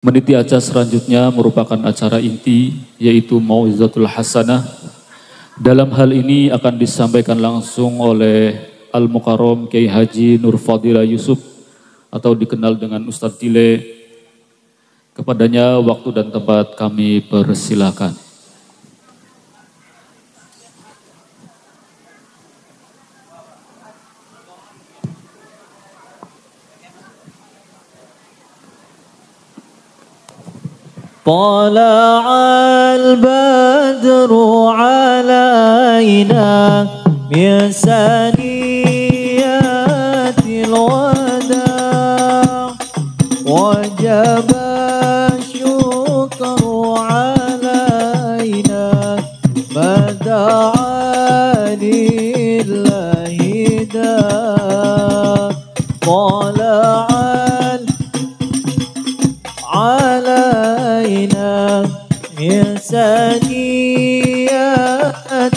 Meniti acara selanjutnya merupakan acara inti yaitu Mau'izatul Hasanah. Dalam hal ini akan disampaikan langsung oleh al Mukarrom Kiai Haji Nur Fadila Yusuf atau dikenal dengan Ustadz Dile. Kepadanya waktu dan tempat kami persilakan. طلع البدر علينا من ثنيات الوداع وجب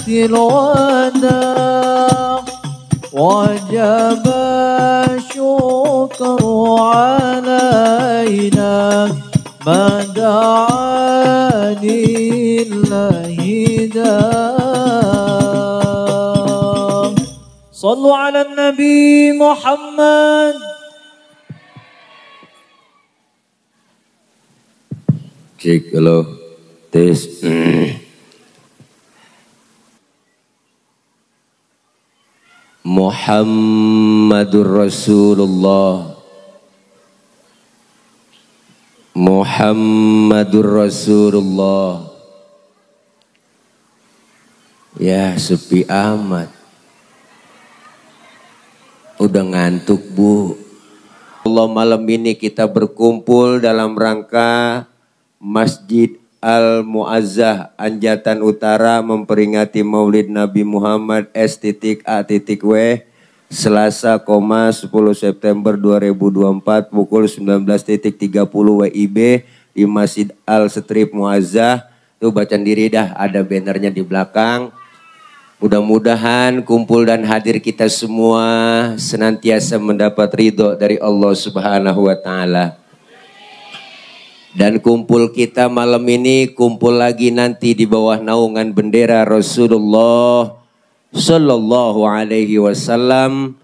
الوداع وجب الشكر علينا ما دعا لله داع صلوا على النبي محمد Cik, halo, tes. Muhammadur Rasulullah Muhammadur Rasulullah Ya sepi amat Udah ngantuk bu Allah malam ini kita berkumpul dalam rangka Masjid Al-Muazzah Anjatan Utara memperingati Maulid Nabi Muhammad S. A. W. Selasa, 10 September 2024 pukul 19.30 WIB di Masjid Al-Strip Muazzah. itu bacaan diri dah, ada bannernya di belakang. Mudah-mudahan kumpul dan hadir kita semua senantiasa mendapat ridho dari Allah Subhanahu wa Ta'ala. Dan kumpul kita malam ini kumpul lagi nanti di bawah naungan bendera Rasulullah Sallallahu Alaihi Wasallam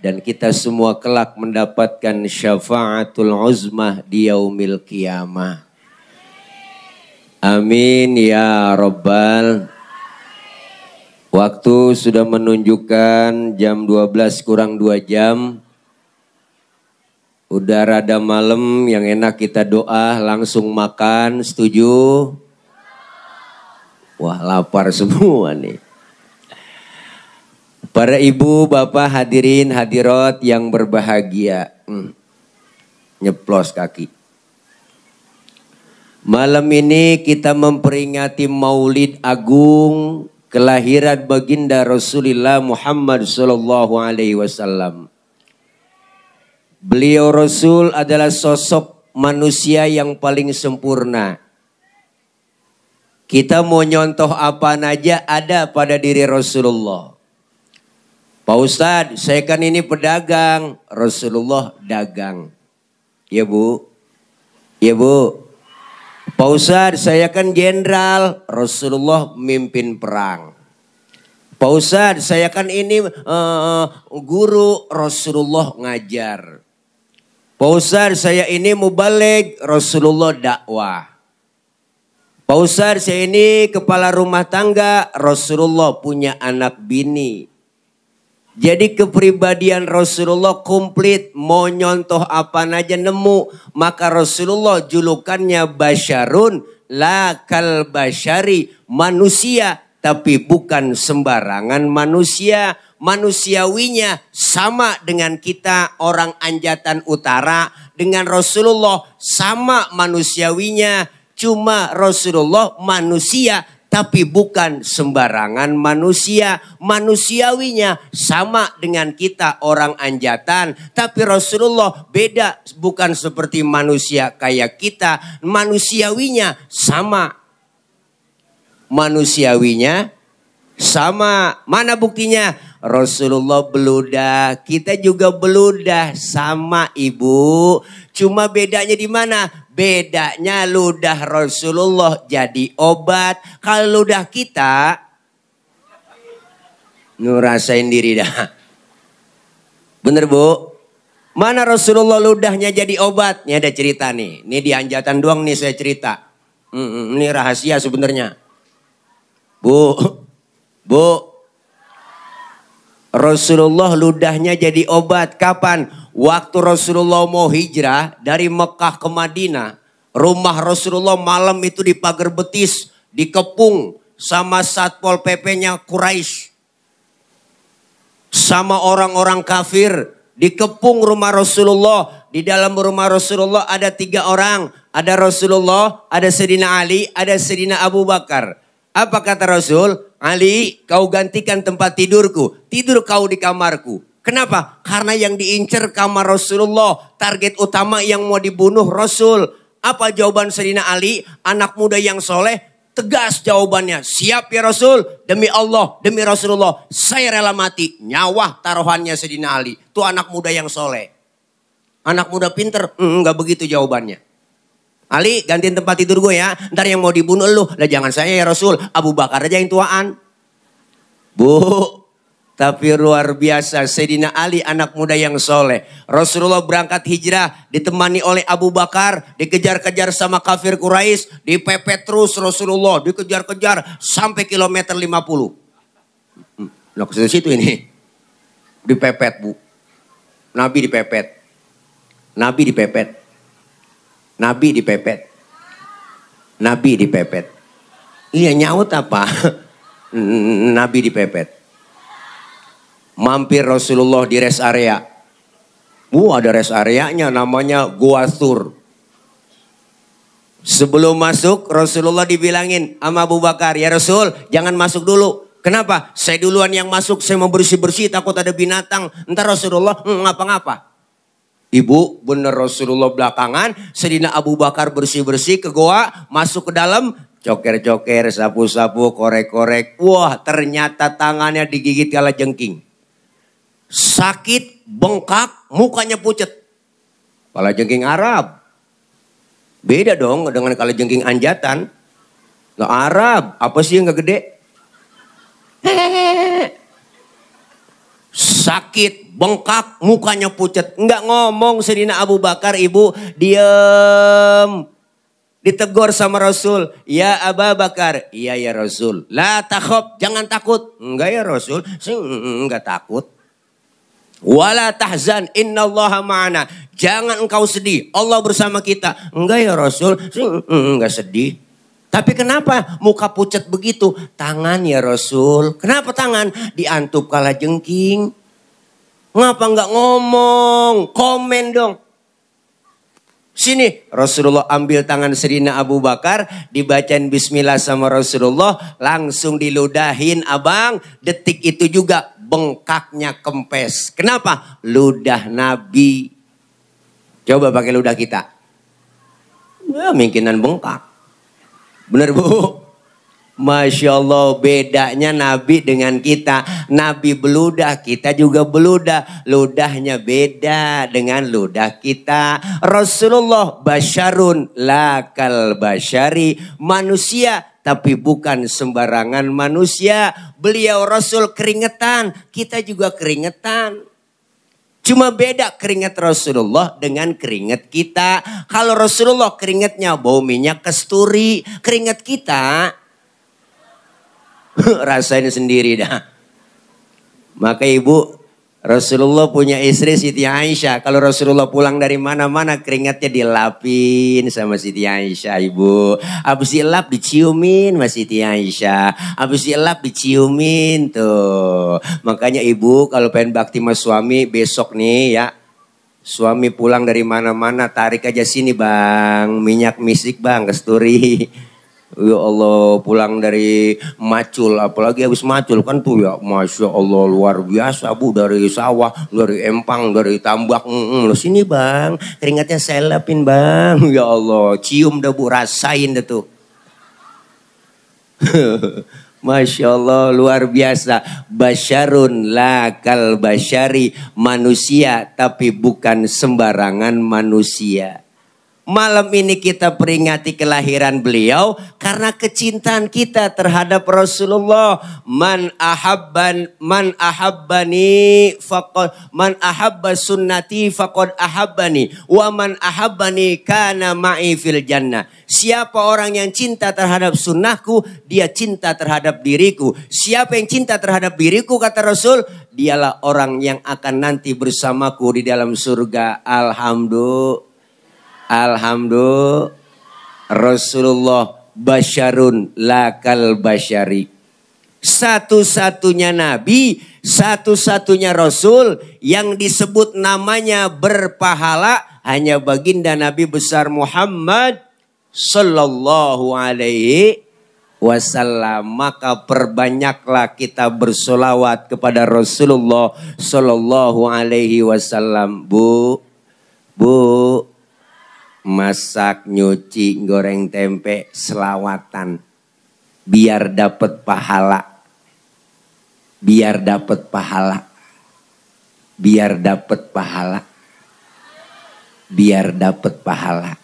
dan kita semua kelak mendapatkan syafaatul uzmah di yaumil qiyamah. Amin ya Rabbal Waktu sudah menunjukkan jam 12 kurang 2 jam. Udah rada malam yang enak kita doa langsung makan, setuju? Wah lapar semua nih. Para ibu, bapak, hadirin, hadirat yang berbahagia. Hmm. Nyeplos kaki. Malam ini kita memperingati maulid agung kelahiran baginda Rasulullah Muhammad Sallallahu Alaihi Wasallam Beliau Rasul adalah sosok manusia yang paling sempurna. Kita mau nyontoh apa aja ada pada diri Rasulullah. Pak Ustad saya kan ini pedagang. Rasulullah dagang. Ya Bu. Ya Bu. Pak Ustad saya kan jenderal. Rasulullah mimpin perang. Pak Ustad saya kan ini uh, guru. Rasulullah ngajar. Pausar saya ini mubalik Rasulullah dakwah. Pausar saya ini kepala rumah tangga Rasulullah punya anak bini. Jadi kepribadian Rasulullah komplit, mau nyontoh apa aja nemu. Maka Rasulullah julukannya Basyarun, lakal basyari, manusia tapi bukan sembarangan manusia. Manusiawinya sama dengan kita orang Anjatan Utara dengan Rasulullah sama manusiawinya. Cuma Rasulullah manusia tapi bukan sembarangan manusia. Manusiawinya sama dengan kita orang anjatan, tapi Rasulullah beda bukan seperti manusia kayak kita. Manusiawinya sama manusiawinya sama. Mana buktinya? Rasulullah beludah, kita juga beludah sama ibu. Cuma bedanya di mana? Bedanya ludah Rasulullah jadi obat. Kalau ludah kita, ngerasain diri dah. Bener bu? Mana Rasulullah ludahnya jadi obat? Ini ada cerita nih. Ini di Anjatan doang nih saya cerita. ini rahasia sebenarnya. Bu, bu, Rasulullah ludahnya jadi obat. Kapan? Waktu Rasulullah mau hijrah dari Mekah ke Madinah. Rumah Rasulullah malam itu di pagar betis, dikepung sama Satpol PP-nya Quraisy. Sama orang-orang kafir, dikepung rumah Rasulullah. Di dalam rumah Rasulullah ada tiga orang. Ada Rasulullah, ada Sedina Ali, ada Sedina Abu Bakar. Apa kata Rasul? Ali, kau gantikan tempat tidurku. Tidur kau di kamarku. Kenapa? Karena yang diincer kamar Rasulullah. Target utama yang mau dibunuh Rasul. Apa jawaban Serina Ali? Anak muda yang soleh. Tegas jawabannya. Siap ya Rasul. Demi Allah, demi Rasulullah. Saya rela mati. Nyawa taruhannya Serina Ali. Itu anak muda yang soleh. Anak muda pinter. Enggak hmm, begitu jawabannya. Ali gantiin tempat tidur gue ya. Ntar yang mau dibunuh lu. Lah jangan saya ya Rasul. Abu Bakar aja yang tuaan. Bu, tapi luar biasa sedina Ali anak muda yang soleh. Rasulullah berangkat hijrah ditemani oleh Abu Bakar. Dikejar-kejar sama kafir Quraisy, Dipepet terus Rasulullah. Dikejar-kejar sampai kilometer 50. Nah hmm, ke situ ini. Dipepet bu. Nabi dipepet. Nabi dipepet. Nabi dipepet. Nabi dipepet. Iya nyaut apa? Nabi dipepet. Mampir Rasulullah di rest area. bu ada rest areanya namanya Gua Sur. Sebelum masuk Rasulullah dibilangin sama Abu Bakar, "Ya Rasul, jangan masuk dulu. Kenapa? Saya duluan yang masuk, saya mau bersih-bersih takut ada binatang. Ntar Rasulullah hmm, ngapa-ngapa." Ibu bener Rasulullah belakangan Sedina Abu Bakar bersih-bersih ke goa Masuk ke dalam Coker-coker, sapu-sapu, korek-korek Wah ternyata tangannya digigit kala jengking Sakit, bengkak, mukanya pucet Kala jengking Arab Beda dong dengan kala jengking Anjatan Nah Arab, apa sih yang gak gede? sakit, bengkak, mukanya pucat. Enggak ngomong Sedina Abu Bakar ibu, diem. Ditegur sama Rasul, ya Abu Bakar, iya ya Rasul. La takhob, jangan takut. Enggak ya Rasul, enggak takut. Wala tahzan, Allah ma'ana. Jangan engkau sedih, Allah bersama kita. Enggak ya Rasul, enggak sedih. Tapi kenapa muka pucat begitu? Tangan ya Rasul. Kenapa tangan? Diantup kalah jengking. Ngapa nggak ngomong? Komen dong. Sini, Rasulullah ambil tangan Serina Abu Bakar, dibacain bismillah sama Rasulullah, langsung diludahin abang, detik itu juga bengkaknya kempes. Kenapa? Ludah Nabi. Coba pakai ludah kita. Ya, mungkinan bengkak. Bener bu? Masya Allah bedanya Nabi dengan kita. Nabi beludah, kita juga beludah. Ludahnya beda dengan ludah kita. Rasulullah basyarun lakal basyari. Manusia tapi bukan sembarangan manusia. Beliau Rasul keringetan, kita juga keringetan. Cuma beda keringat Rasulullah dengan keringat kita. Kalau Rasulullah keringatnya bau minyak kesturi, keringat kita Rasain sendiri dah. Maka ibu Rasulullah punya istri Siti Aisyah. Kalau Rasulullah pulang dari mana-mana keringatnya dilapin sama Siti Aisyah ibu. Abis dilap diciumin sama Siti Aisyah. Abis dilap diciumin tuh. Makanya ibu kalau pengen bakti sama suami besok nih ya. Suami pulang dari mana-mana tarik aja sini bang. Minyak misik bang kesturi. Ya Allah pulang dari macul apalagi habis macul kan tuh ya Masya Allah luar biasa bu dari sawah dari empang dari tambak mm, sini bang keringatnya saya lapin bang ya Allah cium dah bu rasain dah tuh Masya Allah luar biasa Basyarun lakal basyari manusia tapi bukan sembarangan manusia malam ini kita peringati kelahiran beliau karena kecintaan kita terhadap Rasulullah. Man ahabban man ahabbani faqad man ahabba sunnati faqad ahabbani wa man ahabbani kana ma'i fil jannah. Siapa orang yang cinta terhadap sunnahku, dia cinta terhadap diriku. Siapa yang cinta terhadap diriku kata Rasul, dialah orang yang akan nanti bersamaku di dalam surga. Alhamdulillah. Alhamdulillah Rasulullah Basyarun lakal basyari. Satu-satunya Nabi, satu-satunya Rasul yang disebut namanya berpahala hanya baginda Nabi besar Muhammad Sallallahu alaihi wasallam maka perbanyaklah kita bersolawat kepada Rasulullah Sallallahu alaihi wasallam Bu Bu masak, nyuci, goreng tempe, selawatan. Biar dapat pahala. Biar dapat pahala. Biar dapat pahala. Biar dapat pahala.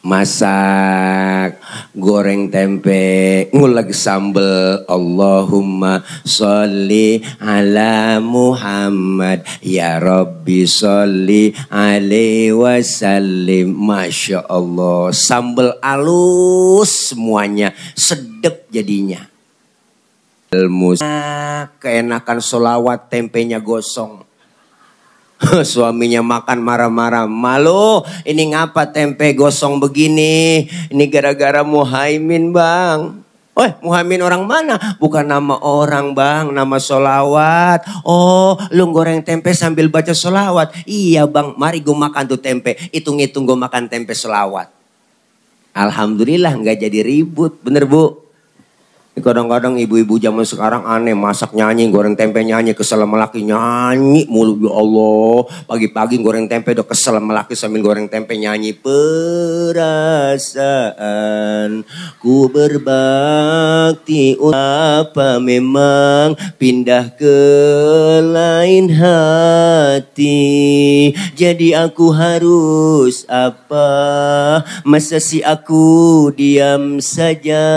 Masak goreng tempe, nguleg sambel. Allahumma sholli ala Muhammad. Ya Rabbi sholli alaihi wasallim. Masya Allah. Sambel alus semuanya. Sedep jadinya. Ilmu. Keenakan solawat tempenya gosong. Suaminya makan marah-marah. Malu, ini ngapa tempe gosong begini? Ini gara-gara Muhaimin bang. Oh, eh, Muhammad orang mana? Bukan nama orang bang, nama solawat. Oh, lu goreng tempe sambil baca solawat. Iya bang, mari gue makan tuh tempe. Hitung-hitung gue makan tempe solawat. Alhamdulillah nggak jadi ribut, bener bu. Kadang-kadang ibu-ibu zaman sekarang aneh masak nyanyi, goreng tempe nyanyi, kesel sama laki nyanyi mulu ya Allah. Pagi-pagi goreng tempe udah kesel sama laki sambil goreng tempe nyanyi perasaan ku berbakti apa memang pindah ke lain hati jadi aku harus apa masa si aku diam saja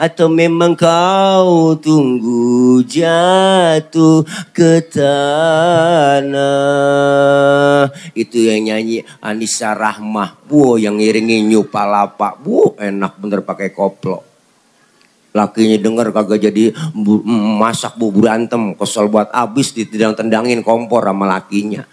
atau memang memang kau tunggu jatuh ke tanah. Itu yang nyanyi Anissa Rahmah. bu, yang ngiringin Nyupa Lapak. Bu, enak bener pakai koplo. Lakinya denger kagak jadi bu, masak bubur antem. Kesel buat abis ditendang-tendangin kompor sama lakinya.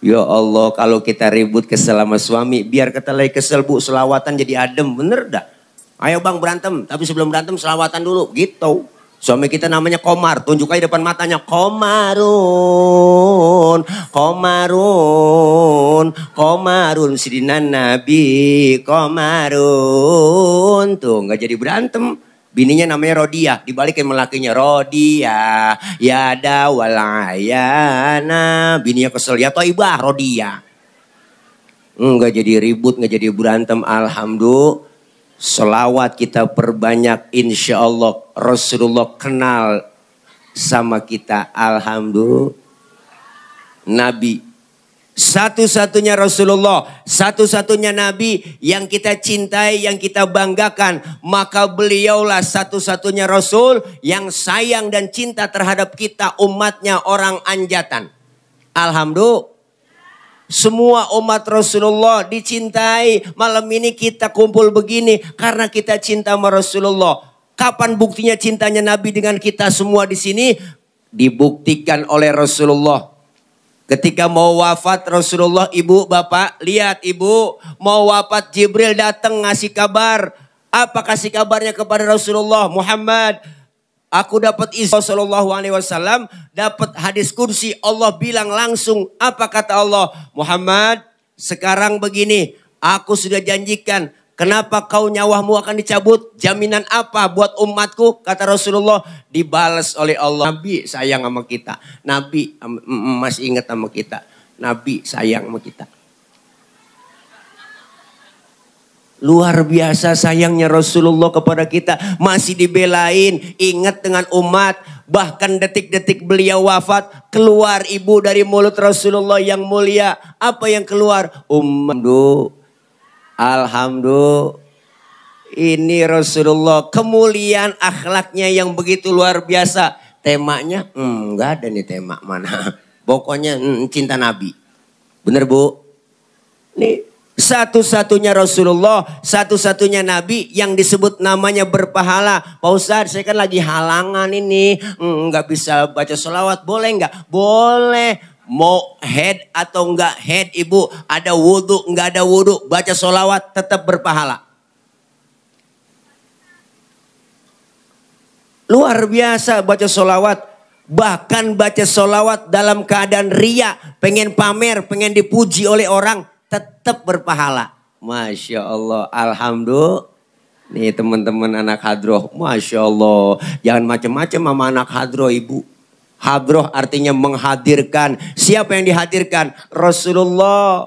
Ya Allah, kalau kita ribut kesel sama suami, biar kata lagi kesel bu, selawatan jadi adem, bener dah. Ayo bang berantem, tapi sebelum berantem selawatan dulu, gitu. Suami kita namanya Komar, tunjuk aja depan matanya. Komarun, Komarun, Komarun, Sidina Nabi, Komarun. Tuh, gak jadi berantem. Bininya namanya Rodia, dibalikin melakinya Rodia, ya ada Walayana, Bininya kesel, ya toibah Rodia. Nggak jadi ribut, nggak jadi berantem, Alhamdulillah. Salawat kita perbanyak insya Allah. Rasulullah kenal sama kita. Alhamdulillah. Nabi. Satu-satunya Rasulullah, satu-satunya Nabi yang kita cintai, yang kita banggakan. Maka beliaulah satu-satunya Rasul yang sayang dan cinta terhadap kita umatnya orang anjatan. Alhamdulillah. Semua umat Rasulullah dicintai. Malam ini kita kumpul begini karena kita cinta sama Rasulullah. Kapan buktinya cintanya Nabi dengan kita semua di sini? Dibuktikan oleh Rasulullah. Ketika mau wafat Rasulullah, ibu, bapak, lihat ibu, mau wafat Jibril datang ngasih kabar. Apa kasih kabarnya kepada Rasulullah Muhammad? Aku dapat izin Rasulullah SAW, dapat hadis kursi. Allah bilang langsung, apa kata Allah? Muhammad, sekarang begini, aku sudah janjikan. Kenapa kau nyawamu akan dicabut? Jaminan apa buat umatku? Kata Rasulullah, dibalas oleh Allah. Nabi sayang sama kita. Nabi masih ingat sama kita. Nabi sayang sama kita. Luar biasa sayangnya Rasulullah kepada kita masih dibelain, ingat dengan umat, bahkan detik-detik beliau wafat keluar ibu dari mulut Rasulullah yang mulia. Apa yang keluar? Ummandu. Alhamdulillah. Ini Rasulullah kemuliaan akhlaknya yang begitu luar biasa. Temanya hmm, enggak ada nih tema mana. Pokoknya hmm, cinta Nabi. benar Bu? Nih satu-satunya Rasulullah, satu-satunya Nabi yang disebut namanya berpahala. Pak Ustadz, saya kan lagi halangan ini, hmm, nggak bisa baca sholawat, boleh nggak? Boleh. Mau head atau nggak head ibu, ada wudhu, nggak ada wudhu, baca sholawat tetap berpahala. Luar biasa baca sholawat, bahkan baca sholawat dalam keadaan ria, pengen pamer, pengen dipuji oleh orang, tetap berpahala. Masya Allah, Alhamdulillah. Nih teman-teman anak hadroh, Masya Allah. Jangan macam-macam sama anak hadroh ibu. Hadroh artinya menghadirkan. Siapa yang dihadirkan? Rasulullah.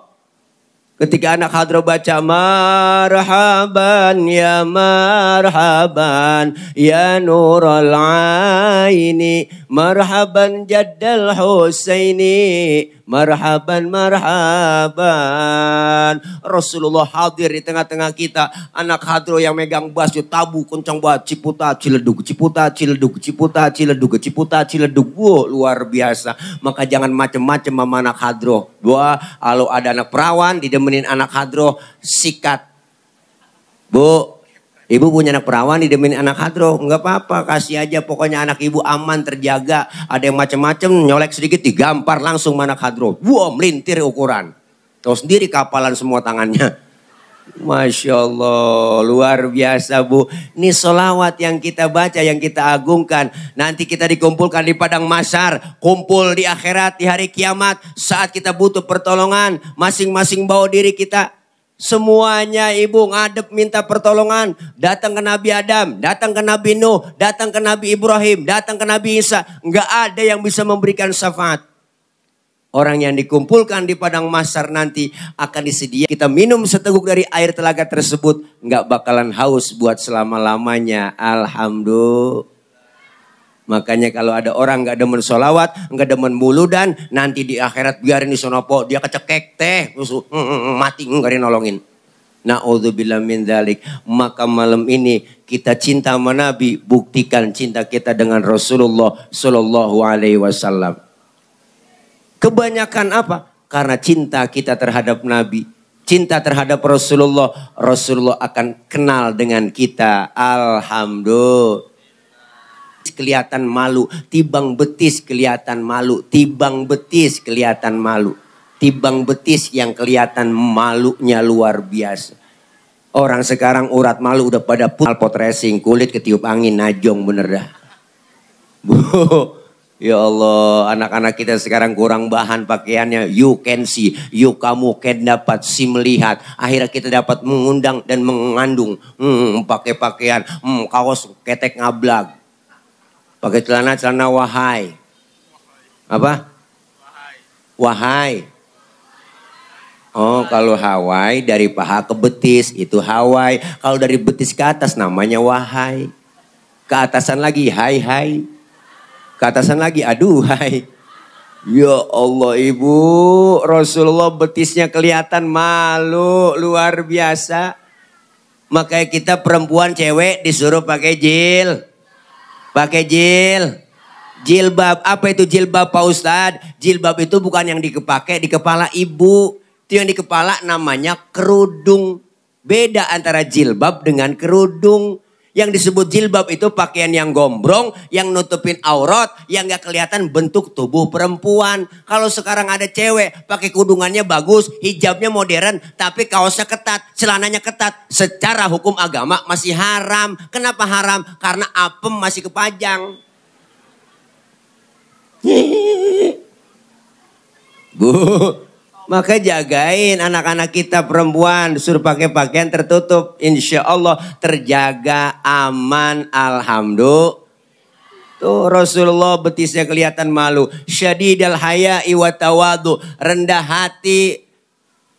Ketika anak Hadroh baca marhaban ya marhaban ya nurul aini marhaban jaddal husaini Marhaban, marhaban. Rasulullah hadir di tengah-tengah kita. Anak hadro yang megang basyo tabu, kencang buat Ciputa, ciledug, ciputa, ciledug, ciputa, ciledug, ciputa, ciledug. Wow, luar biasa. Maka jangan macem-macem sama anak hadro. dua kalau ada anak perawan, didemenin anak hadro, sikat. Bu, Ibu punya anak perawan didemin anak hadro, nggak apa-apa, kasih aja pokoknya anak ibu aman terjaga. Ada yang macam-macam, nyolek sedikit digampar langsung anak hadro. Wow, melintir ukuran. Tahu sendiri kapalan semua tangannya. Masya Allah, luar biasa Bu. Ini solawat yang kita baca, yang kita agungkan. Nanti kita dikumpulkan di padang masar, kumpul di akhirat, di hari kiamat. Saat kita butuh pertolongan, masing-masing bawa diri kita Semuanya ibu ngadep minta pertolongan. Datang ke Nabi Adam, datang ke Nabi Nuh, datang ke Nabi Ibrahim, datang ke Nabi Isa. Enggak ada yang bisa memberikan syafaat. Orang yang dikumpulkan di padang masar nanti akan disediakan. Kita minum seteguk dari air telaga tersebut. Enggak bakalan haus buat selama-lamanya. Alhamdulillah. Makanya kalau ada orang nggak demen sholawat, nggak demen dan nanti di akhirat biarin di sonopo, dia kecekek teh, musuh mm, mm, mm, mati nggak ada nolongin. Na'udzubillah min dalik. Maka malam ini kita cinta sama Nabi, buktikan cinta kita dengan Rasulullah Shallallahu Alaihi Wasallam. Kebanyakan apa? Karena cinta kita terhadap Nabi, cinta terhadap Rasulullah, Rasulullah akan kenal dengan kita. Alhamdulillah kelihatan malu, tibang betis kelihatan malu, tibang betis kelihatan malu. Tibang betis yang kelihatan malunya luar biasa. Orang sekarang urat malu udah pada pot racing, kulit ketiup angin, najong bener dah. Bu, ya Allah, anak-anak kita sekarang kurang bahan pakaiannya. You can see, you kamu can dapat, si melihat. Akhirnya kita dapat mengundang dan mengandung. Hmm, pakai pakaian, hmm, kaos ketek ngablak. Pakai celana celana wahai. Apa? Wahai. Oh, kalau Hawaii dari paha ke betis itu Hawaii. Kalau dari betis ke atas namanya wahai. Ke atasan lagi hai hai. Ke atasan lagi aduh hai. Ya Allah ibu, Rasulullah betisnya kelihatan malu, luar biasa. Makanya kita perempuan cewek disuruh pakai jil. Pakai jil. Jilbab, apa itu jilbab Pak Ustadz? Jilbab itu bukan yang dikepakai di kepala ibu. Itu yang di kepala namanya kerudung. Beda antara jilbab dengan kerudung. Yang disebut jilbab itu pakaian yang gombrong, yang nutupin aurat, yang gak kelihatan bentuk tubuh perempuan. Kalau sekarang ada cewek pakai kudungannya bagus, hijabnya modern, tapi kaosnya ketat, celananya ketat. Secara hukum agama masih haram. Kenapa haram? Karena apem masih kepajang. Bu, maka jagain anak-anak kita perempuan suruh pakai pakaian tertutup. Insya Allah terjaga aman alhamdulillah. Tuh Rasulullah betisnya kelihatan malu. Syadidal haya iwatawadu, tawadu. Rendah hati.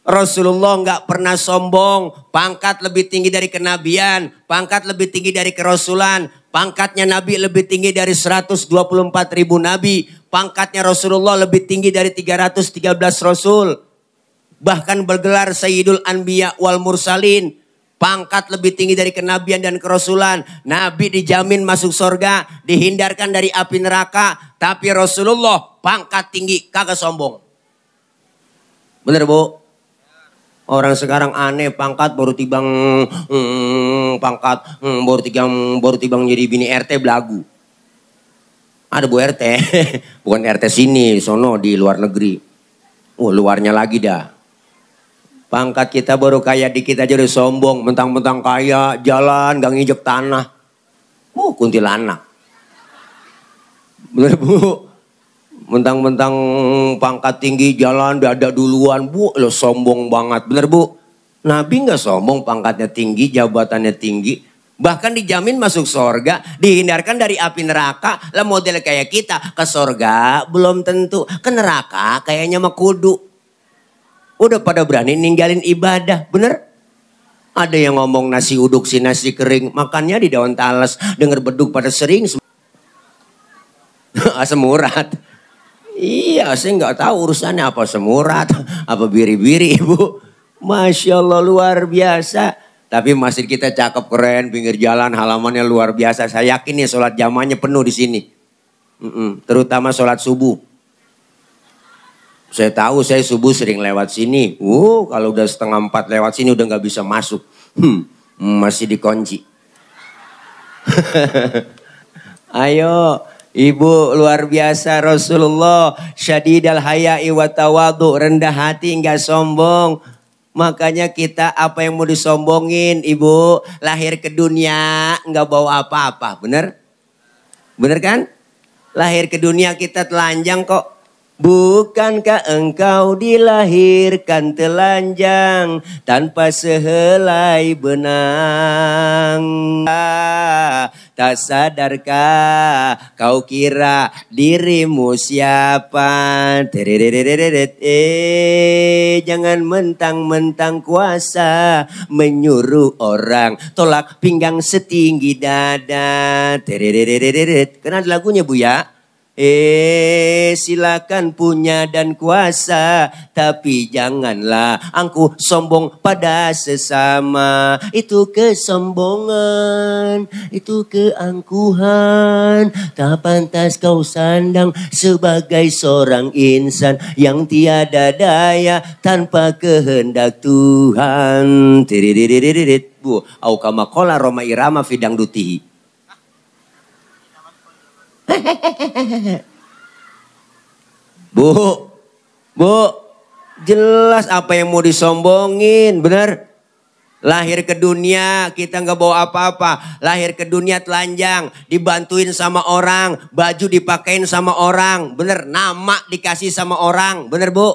Rasulullah nggak pernah sombong. Pangkat lebih tinggi dari kenabian. Pangkat lebih tinggi dari kerasulan. Pangkatnya Nabi lebih tinggi dari 124 ribu Nabi Pangkatnya Rasulullah lebih tinggi dari 313 Rasul. Bahkan bergelar Sayyidul Anbiya wal Mursalin. Pangkat lebih tinggi dari kenabian dan kerasulan. Nabi dijamin masuk surga, dihindarkan dari api neraka. Tapi Rasulullah pangkat tinggi, kagak sombong. Bener bu? Orang sekarang aneh pangkat baru tibang hmm, pangkat hmm, baru tibang baru tibang jadi bini RT belagu. Ada Bu RT, bukan RT sini, sono di luar negeri. Wah, oh, luarnya lagi dah. Pangkat kita baru kaya dikit aja udah sombong, mentang-mentang kaya, jalan, gak nginjek tanah. Oh, kuntilanak. Bener bu, mentang-mentang pangkat tinggi jalan udah ada duluan, bu lo sombong banget. Bener bu, Nabi nggak sombong pangkatnya tinggi, jabatannya tinggi, Bahkan dijamin masuk sorga, dihindarkan dari api neraka. Lah model kayak kita, ke sorga belum tentu. Ke neraka kayaknya mah kudu. Udah pada berani ninggalin ibadah, bener? Ada yang ngomong nasi uduk si nasi kering, makannya di daun talas, denger beduk pada sering. semurat. Iya, saya nggak tahu urusannya apa semurat, apa biri-biri, Ibu. Masya Allah luar biasa. Tapi masjid kita cakep keren, pinggir jalan, halamannya luar biasa. Saya yakin ya sholat jamannya penuh di sini. terutama sholat subuh. Saya tahu saya subuh sering lewat sini. Uh, kalau udah setengah empat lewat sini udah nggak bisa masuk. Hmm, masih dikunci. Ayo, Ibu luar biasa Rasulullah syadidal haya'i wa tawadu rendah hati nggak sombong Makanya kita apa yang mau disombongin ibu lahir ke dunia nggak bawa apa-apa, bener? Bener kan? Lahir ke dunia kita telanjang kok. Bukankah engkau dilahirkan telanjang tanpa sehelai benang? Ah, Tak sadarkah kau kira dirimu siapa? Eh, jangan mentang-mentang kuasa menyuruh orang tolak pinggang setinggi dada. Kenal lagunya Bu ya? Eh, silakan punya dan kuasa, tapi janganlah angku sombong pada sesama. Itu kesombongan, itu keangkuhan. Tak pantas kau sandang sebagai seorang insan yang tiada daya tanpa kehendak Tuhan. tiri bu, au kama kola Roma irama fidang dutihi. Bu, bu, jelas apa yang mau disombongin, benar? Lahir ke dunia kita nggak bawa apa-apa. Lahir ke dunia telanjang, dibantuin sama orang, baju dipakein sama orang, bener? Nama dikasih sama orang, bener bu?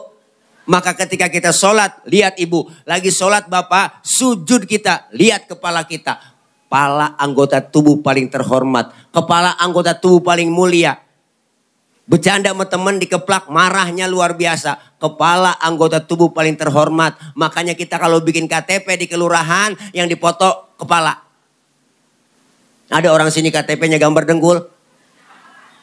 Maka ketika kita sholat, lihat ibu. Lagi sholat bapak, sujud kita, lihat kepala kita kepala anggota tubuh paling terhormat, kepala anggota tubuh paling mulia. Bercanda sama teman dikeplak, marahnya luar biasa. Kepala anggota tubuh paling terhormat. Makanya kita kalau bikin KTP di kelurahan yang dipoto kepala. Ada orang sini KTP-nya gambar dengkul?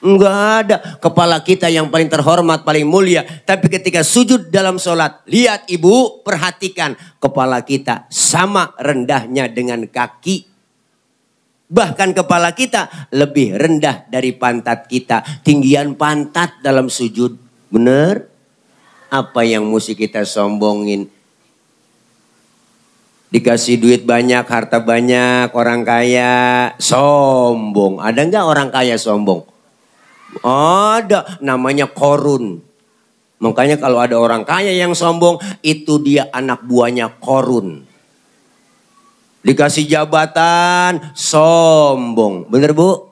Enggak ada. Kepala kita yang paling terhormat, paling mulia. Tapi ketika sujud dalam sholat, lihat ibu, perhatikan. Kepala kita sama rendahnya dengan kaki Bahkan kepala kita lebih rendah dari pantat kita. Tinggian pantat dalam sujud. Benar? Apa yang mesti kita sombongin? Dikasih duit banyak, harta banyak, orang kaya, sombong. Ada nggak orang kaya sombong? Ada, namanya korun. Makanya kalau ada orang kaya yang sombong, itu dia anak buahnya korun. Dikasih jabatan sombong. Bener bu?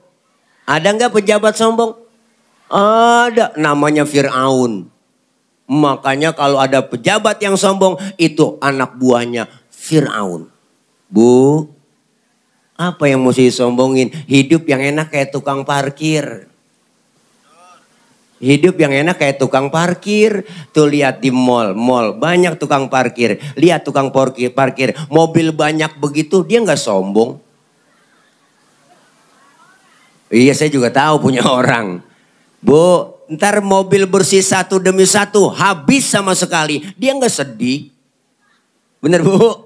Ada nggak pejabat sombong? Ada namanya Fir'aun. Makanya kalau ada pejabat yang sombong itu anak buahnya Fir'aun. Bu, apa yang mesti sombongin? Hidup yang enak kayak tukang parkir. Hidup yang enak kayak tukang parkir. Tuh lihat di mall, mall banyak tukang parkir. Lihat tukang parkir, parkir. Mobil banyak begitu, dia nggak sombong. Iya saya juga tahu punya orang. Bu, ntar mobil bersih satu demi satu habis sama sekali. Dia nggak sedih. Bener bu?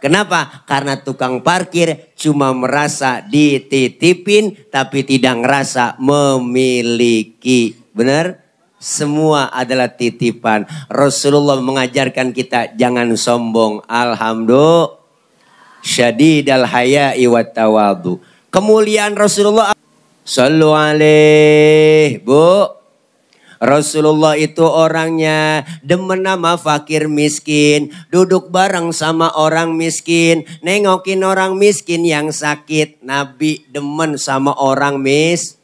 Kenapa? Karena tukang parkir cuma merasa dititipin tapi tidak ngerasa memiliki. Benar? Semua adalah titipan. Rasulullah mengajarkan kita jangan sombong. Alhamdulillah. al haya'i wa tawadu. Kemuliaan Rasulullah. Sallu alaih. Bu. Rasulullah itu orangnya demen nama fakir miskin, duduk bareng sama orang miskin, nengokin orang miskin yang sakit. Nabi demen sama orang miskin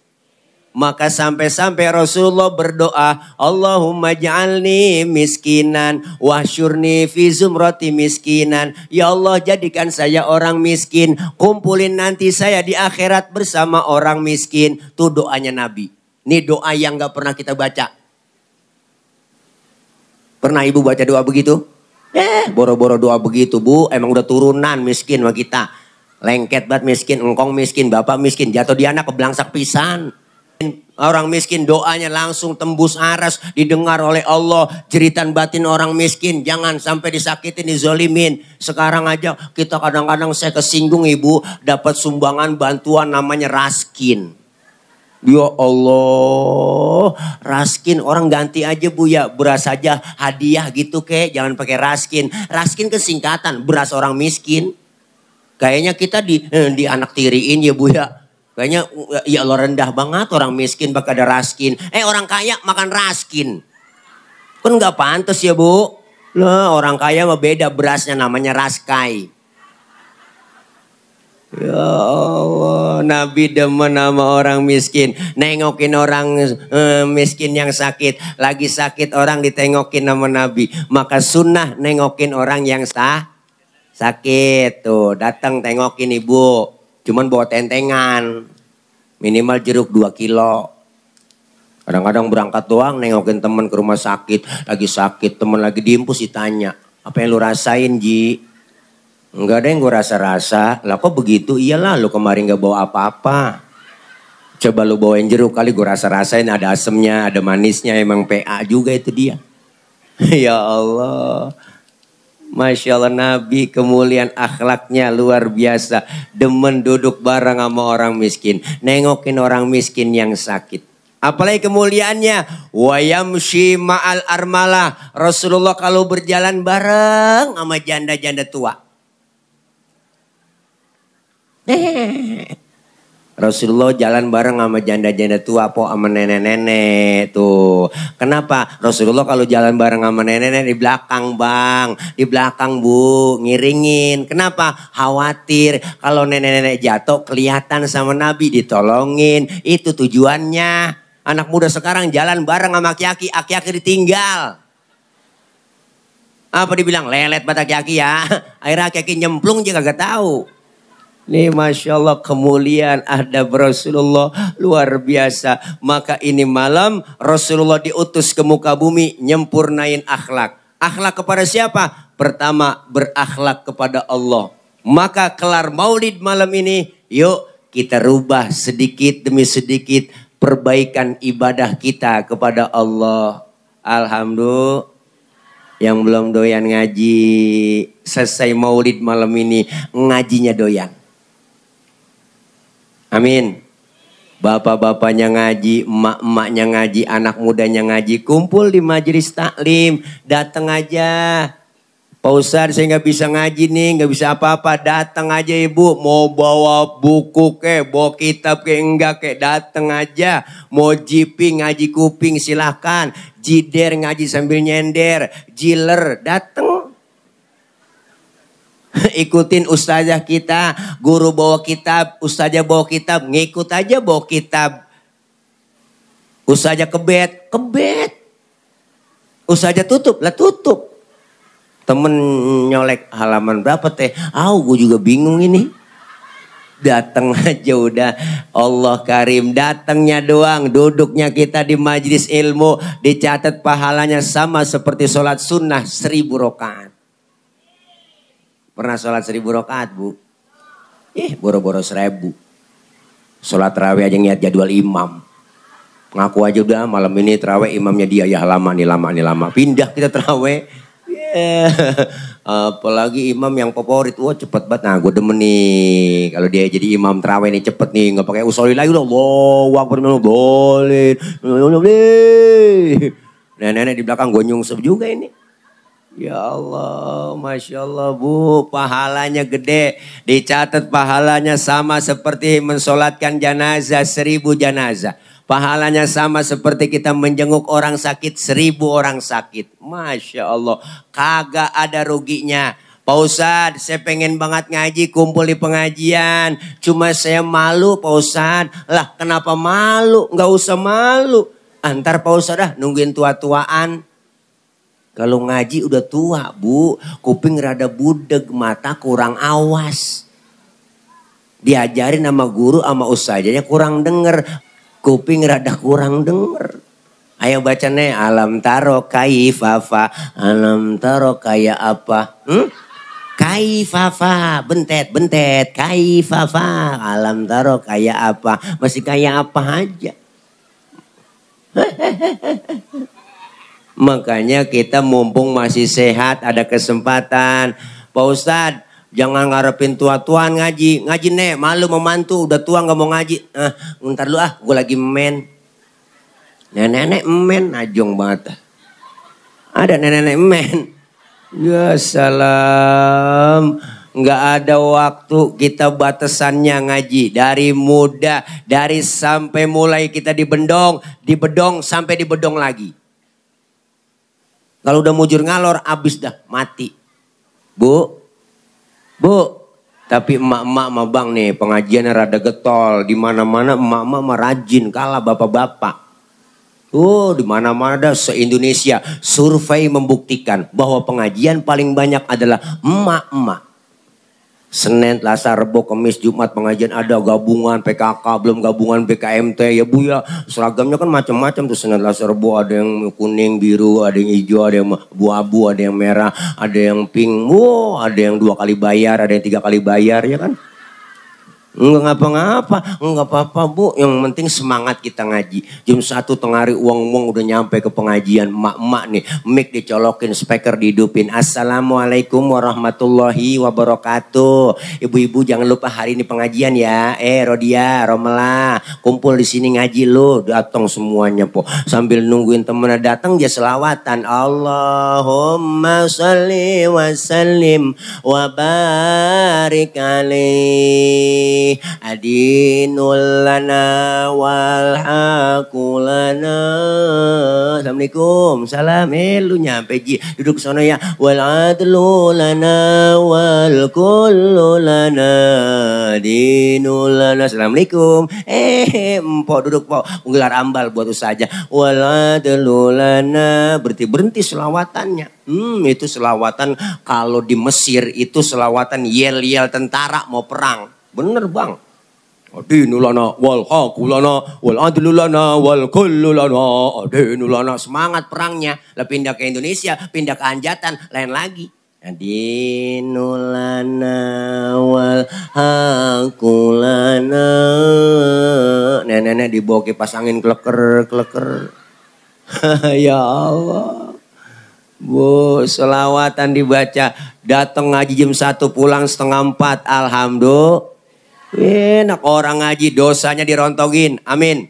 maka sampai-sampai Rasulullah berdoa, Allahumma ja'alni miskinan, wahsyurni fi zumrati miskinan. Ya Allah jadikan saya orang miskin, kumpulin nanti saya di akhirat bersama orang miskin. Itu doanya Nabi. Ini doa yang gak pernah kita baca. Pernah ibu baca doa begitu? Eh, boro-boro doa begitu bu, emang udah turunan miskin sama kita. Lengket banget miskin, engkong miskin, bapak miskin, jatuh di anak kebelangsak pisan. Orang miskin doanya langsung tembus aras didengar oleh Allah. cerita batin orang miskin jangan sampai disakitin, dizolimin. Sekarang aja kita kadang-kadang saya kesinggung ibu dapat sumbangan bantuan namanya raskin. Ya Allah, raskin orang ganti aja bu ya beras aja hadiah gitu ke, jangan pakai raskin. Raskin kesingkatan beras orang miskin. Kayaknya kita di eh, di anak tiriin ya bu ya Kayaknya ya lo rendah banget orang miskin bakal ada raskin. Eh orang kaya makan raskin. Kan gak pantas ya bu. Lah orang kaya mah beda berasnya namanya raskai. Ya Allah, Nabi demen nama orang miskin. Nengokin orang eh, miskin yang sakit. Lagi sakit orang ditengokin nama Nabi. Maka sunnah nengokin orang yang sah. Sakit tuh, datang tengokin ibu Cuman bawa tentengan. Minimal jeruk 2 kilo. Kadang-kadang berangkat doang nengokin temen ke rumah sakit. Lagi sakit, temen lagi diimpus ditanya. Apa yang lu rasain Ji? Enggak ada yang gue rasa-rasa. Lah kok begitu? Iyalah lu kemarin gak bawa apa-apa. Coba lu bawain jeruk kali gue rasa-rasain ada asemnya, ada manisnya. Emang PA juga itu dia. ya Allah. Masya Allah Nabi kemuliaan akhlaknya luar biasa. Demen duduk bareng sama orang miskin. Nengokin orang miskin yang sakit. Apalagi kemuliaannya. Wayamshi ma'al armala. Rasulullah kalau berjalan bareng sama janda-janda tua. Rasulullah jalan bareng sama janda-janda tua po sama nenek-nenek tuh. Kenapa? Rasulullah kalau jalan bareng sama nenek-nenek di belakang bang, di belakang bu, ngiringin. Kenapa? Khawatir kalau nenek-nenek jatuh kelihatan sama Nabi ditolongin. Itu tujuannya. Anak muda sekarang jalan bareng sama aki-aki, aki-aki ditinggal. Apa dibilang lelet mata aki-aki ya? Akhirnya aki-aki nyemplung juga gak tahu. Nih Masya Allah kemuliaan ada Rasulullah luar biasa. Maka ini malam Rasulullah diutus ke muka bumi nyempurnain akhlak. Akhlak kepada siapa? Pertama berakhlak kepada Allah. Maka kelar maulid malam ini yuk kita rubah sedikit demi sedikit perbaikan ibadah kita kepada Allah. Alhamdulillah yang belum doyan ngaji selesai maulid malam ini ngajinya doyan Amin. Bapak-bapaknya ngaji, emak-emaknya ngaji, anak mudanya ngaji, kumpul di majelis taklim, datang aja. Pausar Ustadz saya nggak bisa ngaji nih, nggak bisa apa-apa, datang aja ibu. Mau bawa buku ke, bawa kitab ke, enggak ke, datang aja. Mau jiping, ngaji kuping silahkan. Jider ngaji sambil nyender, jiler, datang ikutin ustazah kita, guru bawa kitab, ustazah bawa kitab, ngikut aja bawa kitab. Ustazah kebet, kebet. Ustazah tutup, lah tutup. Temen nyolek halaman berapa teh? Au, gue juga bingung ini. Datang aja udah Allah karim datangnya doang duduknya kita di majlis ilmu dicatat pahalanya sama seperti sholat sunnah seribu rokaat Pernah sholat seribu rokaat bu. Ih boro-boro seribu. Sholat terawih aja ngeliat jadwal imam. Ngaku aja udah malam ini terawih imamnya dia ya lama nih lama nih lama. Pindah kita terawih. Yeah. Apalagi imam yang favorit. Wah cepet banget. Nah gue demen nih. Kalau dia jadi imam terawih nih cepet nih. Gak pakai usoli lagi loh. Allahu Akbar. Boleh. Nenek-nenek di belakang gue nyungsep juga ini. Ya Allah, Masya Allah Bu, pahalanya gede. Dicatat pahalanya sama seperti mensolatkan jenazah seribu jenazah. Pahalanya sama seperti kita menjenguk orang sakit seribu orang sakit. Masya Allah, kagak ada ruginya. Pak Ustad, saya pengen banget ngaji, kumpul di pengajian. Cuma saya malu Pak Ustad. Lah kenapa malu? Gak usah malu. Antar Pak Ustad dah nungguin tua-tuaan. Kalau ngaji udah tua, Bu. Kuping rada budeg, mata kurang awas. Diajarin sama guru, sama usahanya kurang denger. Kuping rada kurang denger. Ayo baca nih, alam taro kaifafa, alam taro kayak apa? Hmm? Kaifafa, bentet, bentet, kaifafa, alam taro kayak apa? Masih kayak apa aja? Makanya kita mumpung masih sehat, ada kesempatan. Pak Ustadz, jangan ngarepin tua tua ngaji. Ngaji nek malu memantu, udah tua nggak mau ngaji. Eh, ntar lu ah, gue lagi men. Nenek-nenek men, ajong banget. Ada nenek-nenek men. Ya salam. Nggak ada waktu kita batasannya ngaji. Dari muda, dari sampai mulai kita dibendong, dibedong sampai dibedong lagi. Kalau udah mujur ngalor, abis dah, mati. Bu, bu, tapi emak-emak mah bang nih pengajiannya rada getol. Di mana-mana emak-emak mah kalah bapak-bapak. Oh, di mana-mana se-Indonesia. Survei membuktikan bahwa pengajian paling banyak adalah emak-emak. Senin, Selasa, Rebo, Kamis, Jumat pengajian ada gabungan PKK, belum gabungan BKMT ya Bu ya. Seragamnya kan macam-macam tuh Senin, Selasa, Rebo ada yang kuning, biru, ada yang hijau, ada yang abu-abu, ada yang merah, ada yang pink. Wow, ada yang dua kali bayar, ada yang tiga kali bayar ya kan. Enggak ngapa-ngapa, enggak apa-apa bu. Yang penting semangat kita ngaji. Jam satu tengah hari uang-uang udah nyampe ke pengajian. Mak-mak nih, mic dicolokin, speaker dihidupin. Assalamualaikum warahmatullahi wabarakatuh. Ibu-ibu jangan lupa hari ini pengajian ya. Eh Rodia, Romela, kumpul di sini ngaji lo. Datang semuanya po. Sambil nungguin temen datang dia selawatan. Allahumma salli wa sallim wa barik alaih adinul lana wal hakulana. Assalamualaikum. Salam. elu nyampe Ji. Duduk sono ya. Wal adlu lana wal kullu lana lana. Assalamualaikum. Eh, empok duduk po. Menggelar ambal buat usaha aja. Wal adlu lana. Berarti berhenti selawatannya. Hmm, itu selawatan kalau di Mesir itu selawatan yel-yel tentara mau perang. Bener bang. Adinu lana wal haqu lana wal adlu lana wal kullu lana adinu Semangat perangnya. Lah pindah ke Indonesia, pindah ke Anjatan, lain lagi. Adinu lana wal Nenek-nenek dibawa kipas angin kleker kleker. ya Allah. Bu, selawatan dibaca. Datang ngaji jam satu pulang setengah empat Alhamdulillah. Enak orang ngaji dosanya dirontogin. Amin.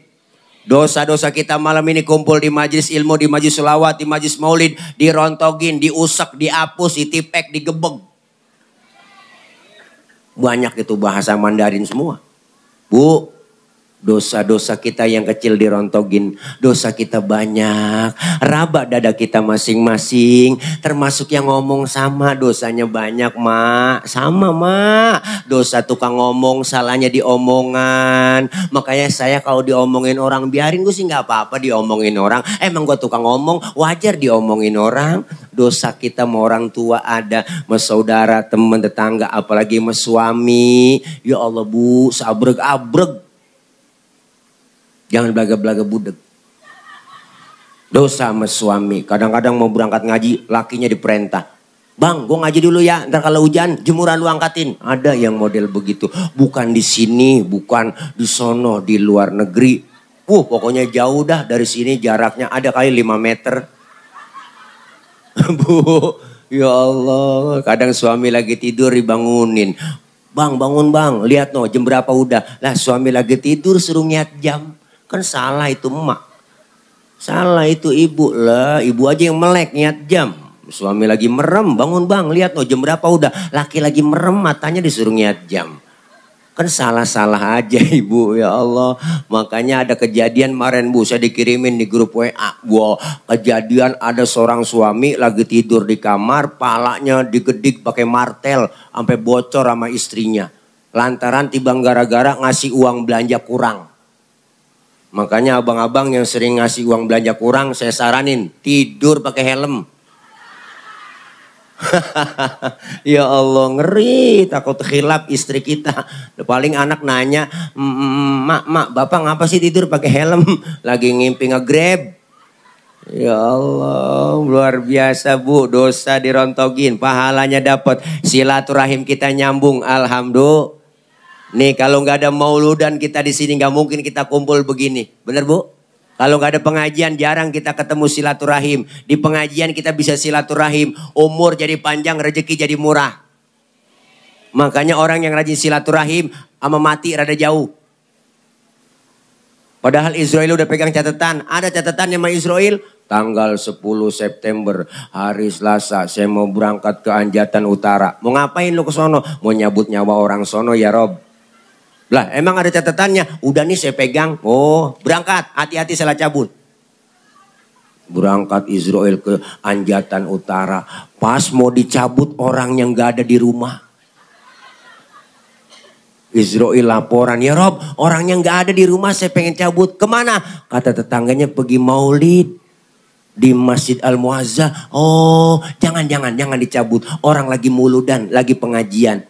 Dosa-dosa kita malam ini kumpul di majlis ilmu, di majlis selawat, di majlis maulid, dirontogin, diusek, dihapus, ditipek, digebeg. Banyak itu bahasa Mandarin semua. Bu, Dosa-dosa kita yang kecil dirontogin. Dosa kita banyak. Rabak dada kita masing-masing. Termasuk yang ngomong sama dosanya banyak, Mak. Sama, Mak. Dosa tukang ngomong salahnya diomongan. Makanya saya kalau diomongin orang, biarin gue sih gak apa-apa diomongin orang. Emang gue tukang ngomong, wajar diomongin orang. Dosa kita sama orang tua ada. Sama saudara, teman, tetangga, apalagi sama suami. Ya Allah, Bu, seabreg-abreg Jangan belaga-belaga budek. Dosa sama suami. Kadang-kadang mau berangkat ngaji, lakinya diperintah. Bang, gue ngaji dulu ya. Ntar kalau hujan, jemuran lu angkatin. Ada yang model begitu. Bukan di sini, bukan di sono, di luar negeri. uh pokoknya jauh dah dari sini jaraknya ada kali 5 meter. Bu, ya Allah. Kadang suami lagi tidur dibangunin. Bang, bangun bang. Lihat no, jam berapa udah. Lah, suami lagi tidur suruh ngiat jam. Kan salah itu emak. Salah itu ibu lah. Ibu aja yang melek niat jam. Suami lagi merem, bangun bang, lihat no jam berapa udah. Laki lagi merem, matanya disuruh niat jam. Kan salah-salah aja ibu ya Allah. Makanya ada kejadian kemarin bu, saya dikirimin di grup WA. Wow, kejadian ada seorang suami lagi tidur di kamar, palanya digedik pakai martel, sampai bocor sama istrinya. Lantaran tiba gara-gara ngasih uang belanja kurang. Makanya abang-abang yang sering ngasih uang belanja kurang, saya saranin tidur pakai helm. ya Allah ngeri takut khilaf istri kita paling anak nanya mak mak bapak ngapa sih tidur pakai helm lagi ngimpi ngegrab Ya Allah, luar biasa Bu, dosa dirontogin, pahalanya dapat, silaturahim kita nyambung, alhamdulillah. Nih kalau nggak ada mauludan kita di sini nggak mungkin kita kumpul begini. Bener bu? Kalau nggak ada pengajian jarang kita ketemu silaturahim. Di pengajian kita bisa silaturahim. Umur jadi panjang, rezeki jadi murah. Makanya orang yang rajin silaturahim ama mati rada jauh. Padahal Israel udah pegang catatan. Ada catatannya sama Israel. Tanggal 10 September, hari Selasa, saya mau berangkat ke Anjatan Utara. Mau ngapain lu ke sono? Mau nyabut nyawa orang sono ya Rob. Lah, emang ada catatannya. Udah nih saya pegang. Oh, berangkat. Hati-hati salah cabut. Berangkat Israel ke Anjatan Utara. Pas mau dicabut orang yang gak ada di rumah. Israel laporan, ya Rob, orang yang gak ada di rumah saya pengen cabut. Kemana? Kata tetangganya pergi maulid di Masjid Al Muazza. Oh, jangan, jangan, jangan dicabut. Orang lagi muludan, lagi pengajian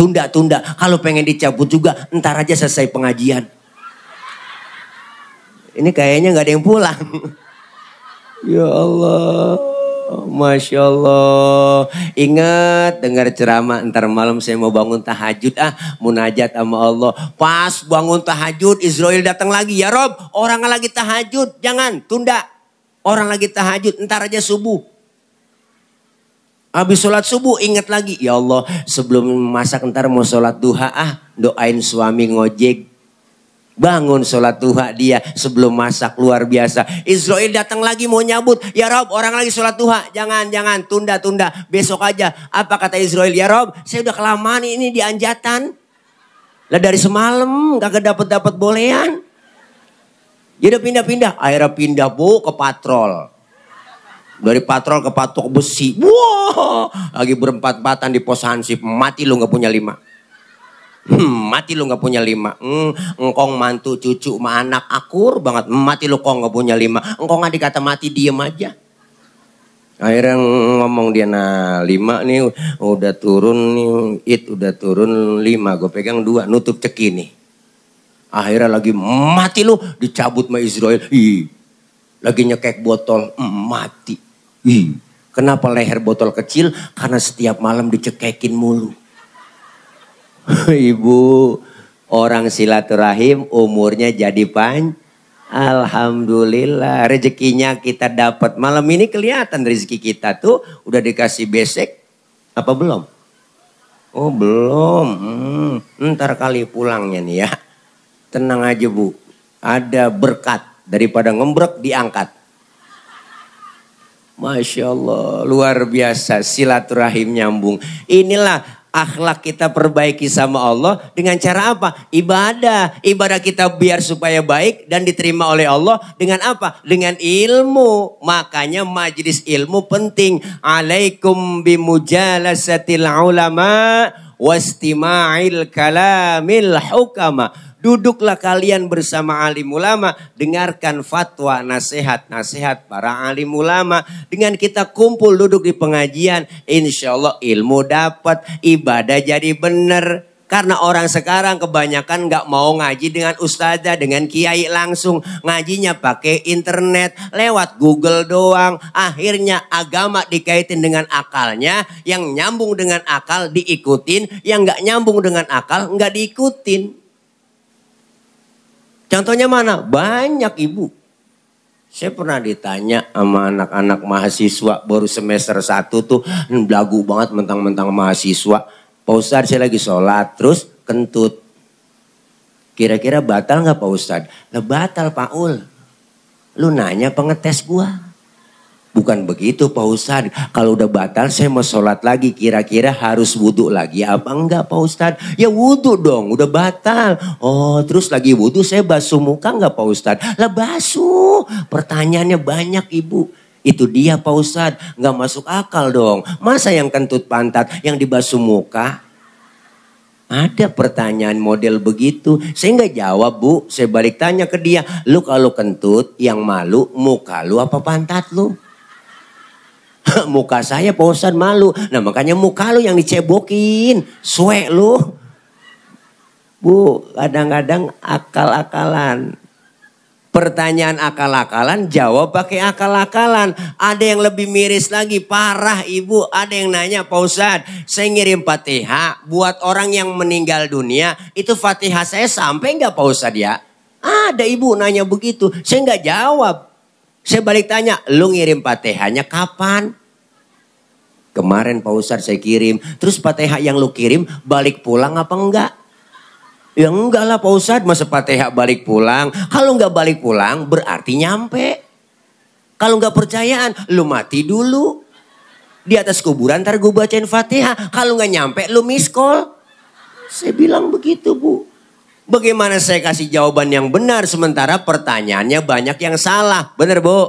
tunda-tunda. Kalau pengen dicabut juga, ntar aja selesai pengajian. Ini kayaknya nggak ada yang pulang. Ya Allah, Masya Allah. Ingat dengar ceramah ntar malam saya mau bangun tahajud ah. Munajat sama Allah. Pas bangun tahajud Israel datang lagi. Ya Rob orang lagi tahajud jangan tunda. Orang lagi tahajud ntar aja subuh. Habis sholat subuh ingat lagi, ya Allah sebelum masak ntar mau sholat duha ah doain suami ngojek. Bangun sholat duha dia sebelum masak luar biasa. Israel datang lagi mau nyabut. Ya Rob orang lagi sholat duha. Jangan, jangan. Tunda, tunda. Besok aja. Apa kata Israel? Ya Rob saya udah kelamaan ini di anjatan. Lah dari semalam gak dapat dapet bolehan. Ya udah pindah-pindah. Akhirnya pindah bu ke patrol. Dari patrol ke patok besi. Wah, lagi berempat-empatan di pos hansip. Mati lu gak punya lima. Hmm, mati lu gak punya lima. Hmm, engkong mantu cucu ma anak akur banget. Mati lu kong gak punya lima. Engkong adik kata mati diem aja. Akhirnya ngomong dia nah lima nih udah turun nih it udah turun lima gue pegang dua nutup ceki nih. Akhirnya lagi mati lu dicabut sama Israel. Ih, lagi nyekek botol hmm, mati. Ih, kenapa leher botol kecil? Karena setiap malam dicekekin mulu. Ibu, orang silaturahim umurnya jadi pan. Alhamdulillah rezekinya kita dapat. Malam ini kelihatan rezeki kita tuh udah dikasih besek apa belum? Oh belum. Hmm, ntar kali pulangnya nih ya. Tenang aja bu. Ada berkat daripada ngembrek diangkat. Masya Allah, luar biasa silaturahim nyambung. Inilah akhlak kita perbaiki sama Allah dengan cara apa? Ibadah. Ibadah kita biar supaya baik dan diterima oleh Allah dengan apa? Dengan ilmu. Makanya majelis ilmu penting. Alaikum bimujalasatil ulama wastima'il kalamil hukama Duduklah kalian bersama alim ulama, dengarkan fatwa, nasihat-nasihat para alim ulama. Dengan kita kumpul duduk di pengajian, insya Allah ilmu dapat, ibadah jadi benar. Karena orang sekarang kebanyakan gak mau ngaji dengan ustazah, dengan kiai langsung. Ngajinya pakai internet, lewat Google doang. Akhirnya agama dikaitin dengan akalnya. Yang nyambung dengan akal diikutin, yang gak nyambung dengan akal gak diikutin. Contohnya mana? Banyak ibu. Saya pernah ditanya sama anak-anak mahasiswa baru semester satu tuh belagu banget mentang-mentang mahasiswa. Pak Ustadz saya lagi sholat terus kentut. Kira-kira batal nggak Pak Ustadz? Lebatal Pak Ul. Lu nanya pengetes gua. Bukan begitu Pak Ustadz. Kalau udah batal saya mau sholat lagi. Kira-kira harus wudhu lagi apa enggak Pak Ustadz? Ya wudhu dong udah batal. Oh terus lagi wudhu saya basuh muka enggak Pak Ustadz? Lah basuh. Pertanyaannya banyak Ibu. Itu dia Pak Ustadz. Enggak masuk akal dong. Masa yang kentut pantat yang dibasuh muka? Ada pertanyaan model begitu. Saya nggak jawab bu. Saya balik tanya ke dia. Lu kalau kentut yang malu muka lu apa pantat lu? muka saya posan malu. Nah makanya muka lu yang dicebokin. Sue lu. Bu, kadang-kadang akal-akalan. Pertanyaan akal-akalan, jawab pakai akal-akalan. Ada yang lebih miris lagi, parah ibu. Ada yang nanya, Pak Ustadz, saya ngirim fatihah buat orang yang meninggal dunia. Itu fatihah saya sampai nggak Pak Ustadz ya? Ada ibu nanya begitu, saya nggak jawab. Saya balik tanya, lu ngirim patehanya kapan? Kemarin Pak Ustadz saya kirim. Terus pateha yang lu kirim balik pulang apa enggak? Ya enggak lah Pak Ustadz, masa pateha balik pulang? Kalau enggak balik pulang berarti nyampe. Kalau enggak percayaan, lu mati dulu. Di atas kuburan ntar gue bacain fatihah. Kalau enggak nyampe, lu miss call. Saya bilang begitu bu. Bagaimana saya kasih jawaban yang benar sementara pertanyaannya banyak yang salah. Benar bu?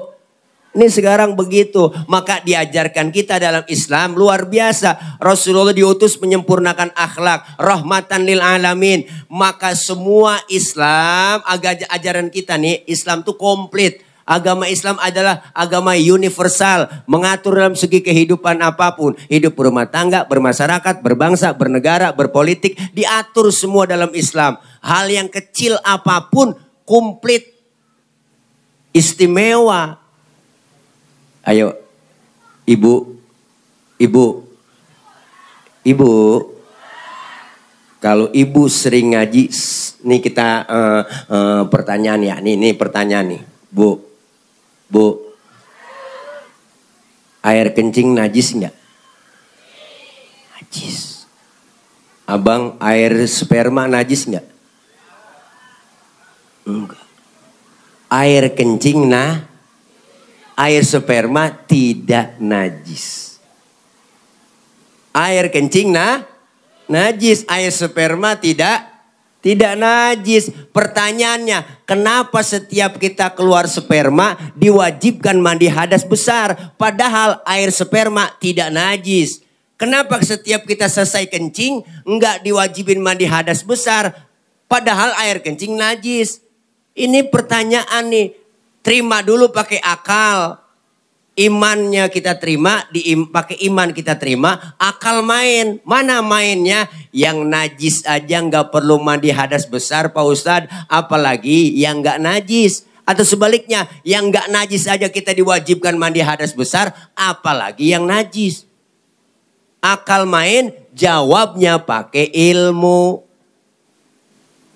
Ini sekarang begitu. Maka diajarkan kita dalam Islam luar biasa. Rasulullah diutus menyempurnakan akhlak. Rahmatan lil alamin. Maka semua Islam, agak ajaran kita nih, Islam tuh komplit. Agama Islam adalah agama universal, mengatur dalam segi kehidupan apapun, hidup berumah tangga, bermasyarakat, berbangsa, bernegara, berpolitik, diatur semua dalam Islam hal yang kecil apapun komplit istimewa. Ayo, ibu, ibu, ibu. Kalau ibu sering ngaji, nih kita uh, uh, pertanyaan ya, nih, nih pertanyaan nih, bu, bu, air kencing najis nggak? Najis. Abang air sperma najis nggak? Enggak. Air kencing nah, air sperma tidak najis. Air kencing nah, najis. Air sperma tidak tidak najis. Pertanyaannya, kenapa setiap kita keluar sperma diwajibkan mandi hadas besar padahal air sperma tidak najis? Kenapa setiap kita selesai kencing nggak diwajibin mandi hadas besar padahal air kencing najis? Ini pertanyaan nih. Terima dulu pakai akal. Imannya kita terima, di pakai iman kita terima, akal main. Mana mainnya? Yang najis aja nggak perlu mandi hadas besar Pak Ustadz, apalagi yang nggak najis. Atau sebaliknya, yang nggak najis aja kita diwajibkan mandi hadas besar, apalagi yang najis. Akal main, jawabnya pakai ilmu.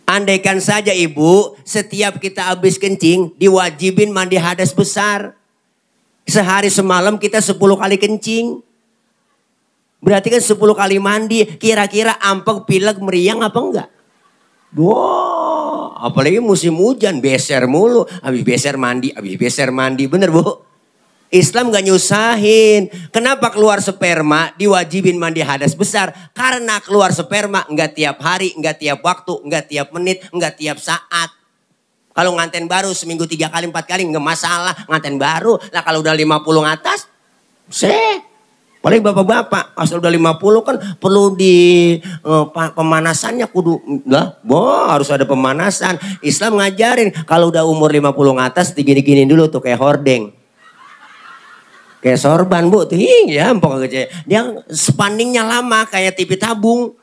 Andaikan saja ibu, setiap kita habis kencing, diwajibin mandi hadas besar. Sehari semalam kita 10 kali kencing. Berarti kan 10 kali mandi, kira-kira ampek, pilek, meriang apa enggak? Wow, apalagi musim hujan, beser mulu. Habis beser mandi, habis beser mandi. Bener bu? Islam gak nyusahin. Kenapa keluar sperma diwajibin mandi hadas besar? Karena keluar sperma gak tiap hari, gak tiap waktu, gak tiap menit, gak tiap saat. Kalau nganten baru seminggu tiga kali, empat kali nggak masalah. Nganten baru lah kalau udah lima puluh ngatas, seh. Paling bapak-bapak, pas udah lima puluh kan perlu di uh, pemanasannya kudu lah, boh harus ada pemanasan. Islam ngajarin kalau udah umur lima puluh ngatas digini gini dulu tuh kayak hordeng. Kayak sorban bu, tuh ya empok aja. Dia sepaningnya lama kayak TV tabung.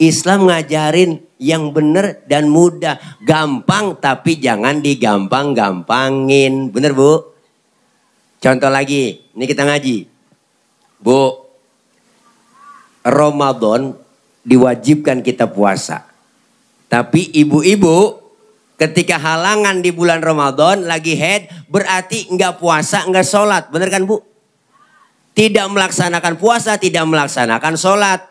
Islam ngajarin yang benar dan mudah, gampang tapi jangan digampang-gampangin. Bener bu? Contoh lagi, ini kita ngaji. Bu, Ramadan diwajibkan kita puasa. Tapi ibu-ibu Ketika halangan di bulan Ramadan lagi head berarti nggak puasa, nggak sholat. Bener kan bu? Tidak melaksanakan puasa, tidak melaksanakan sholat.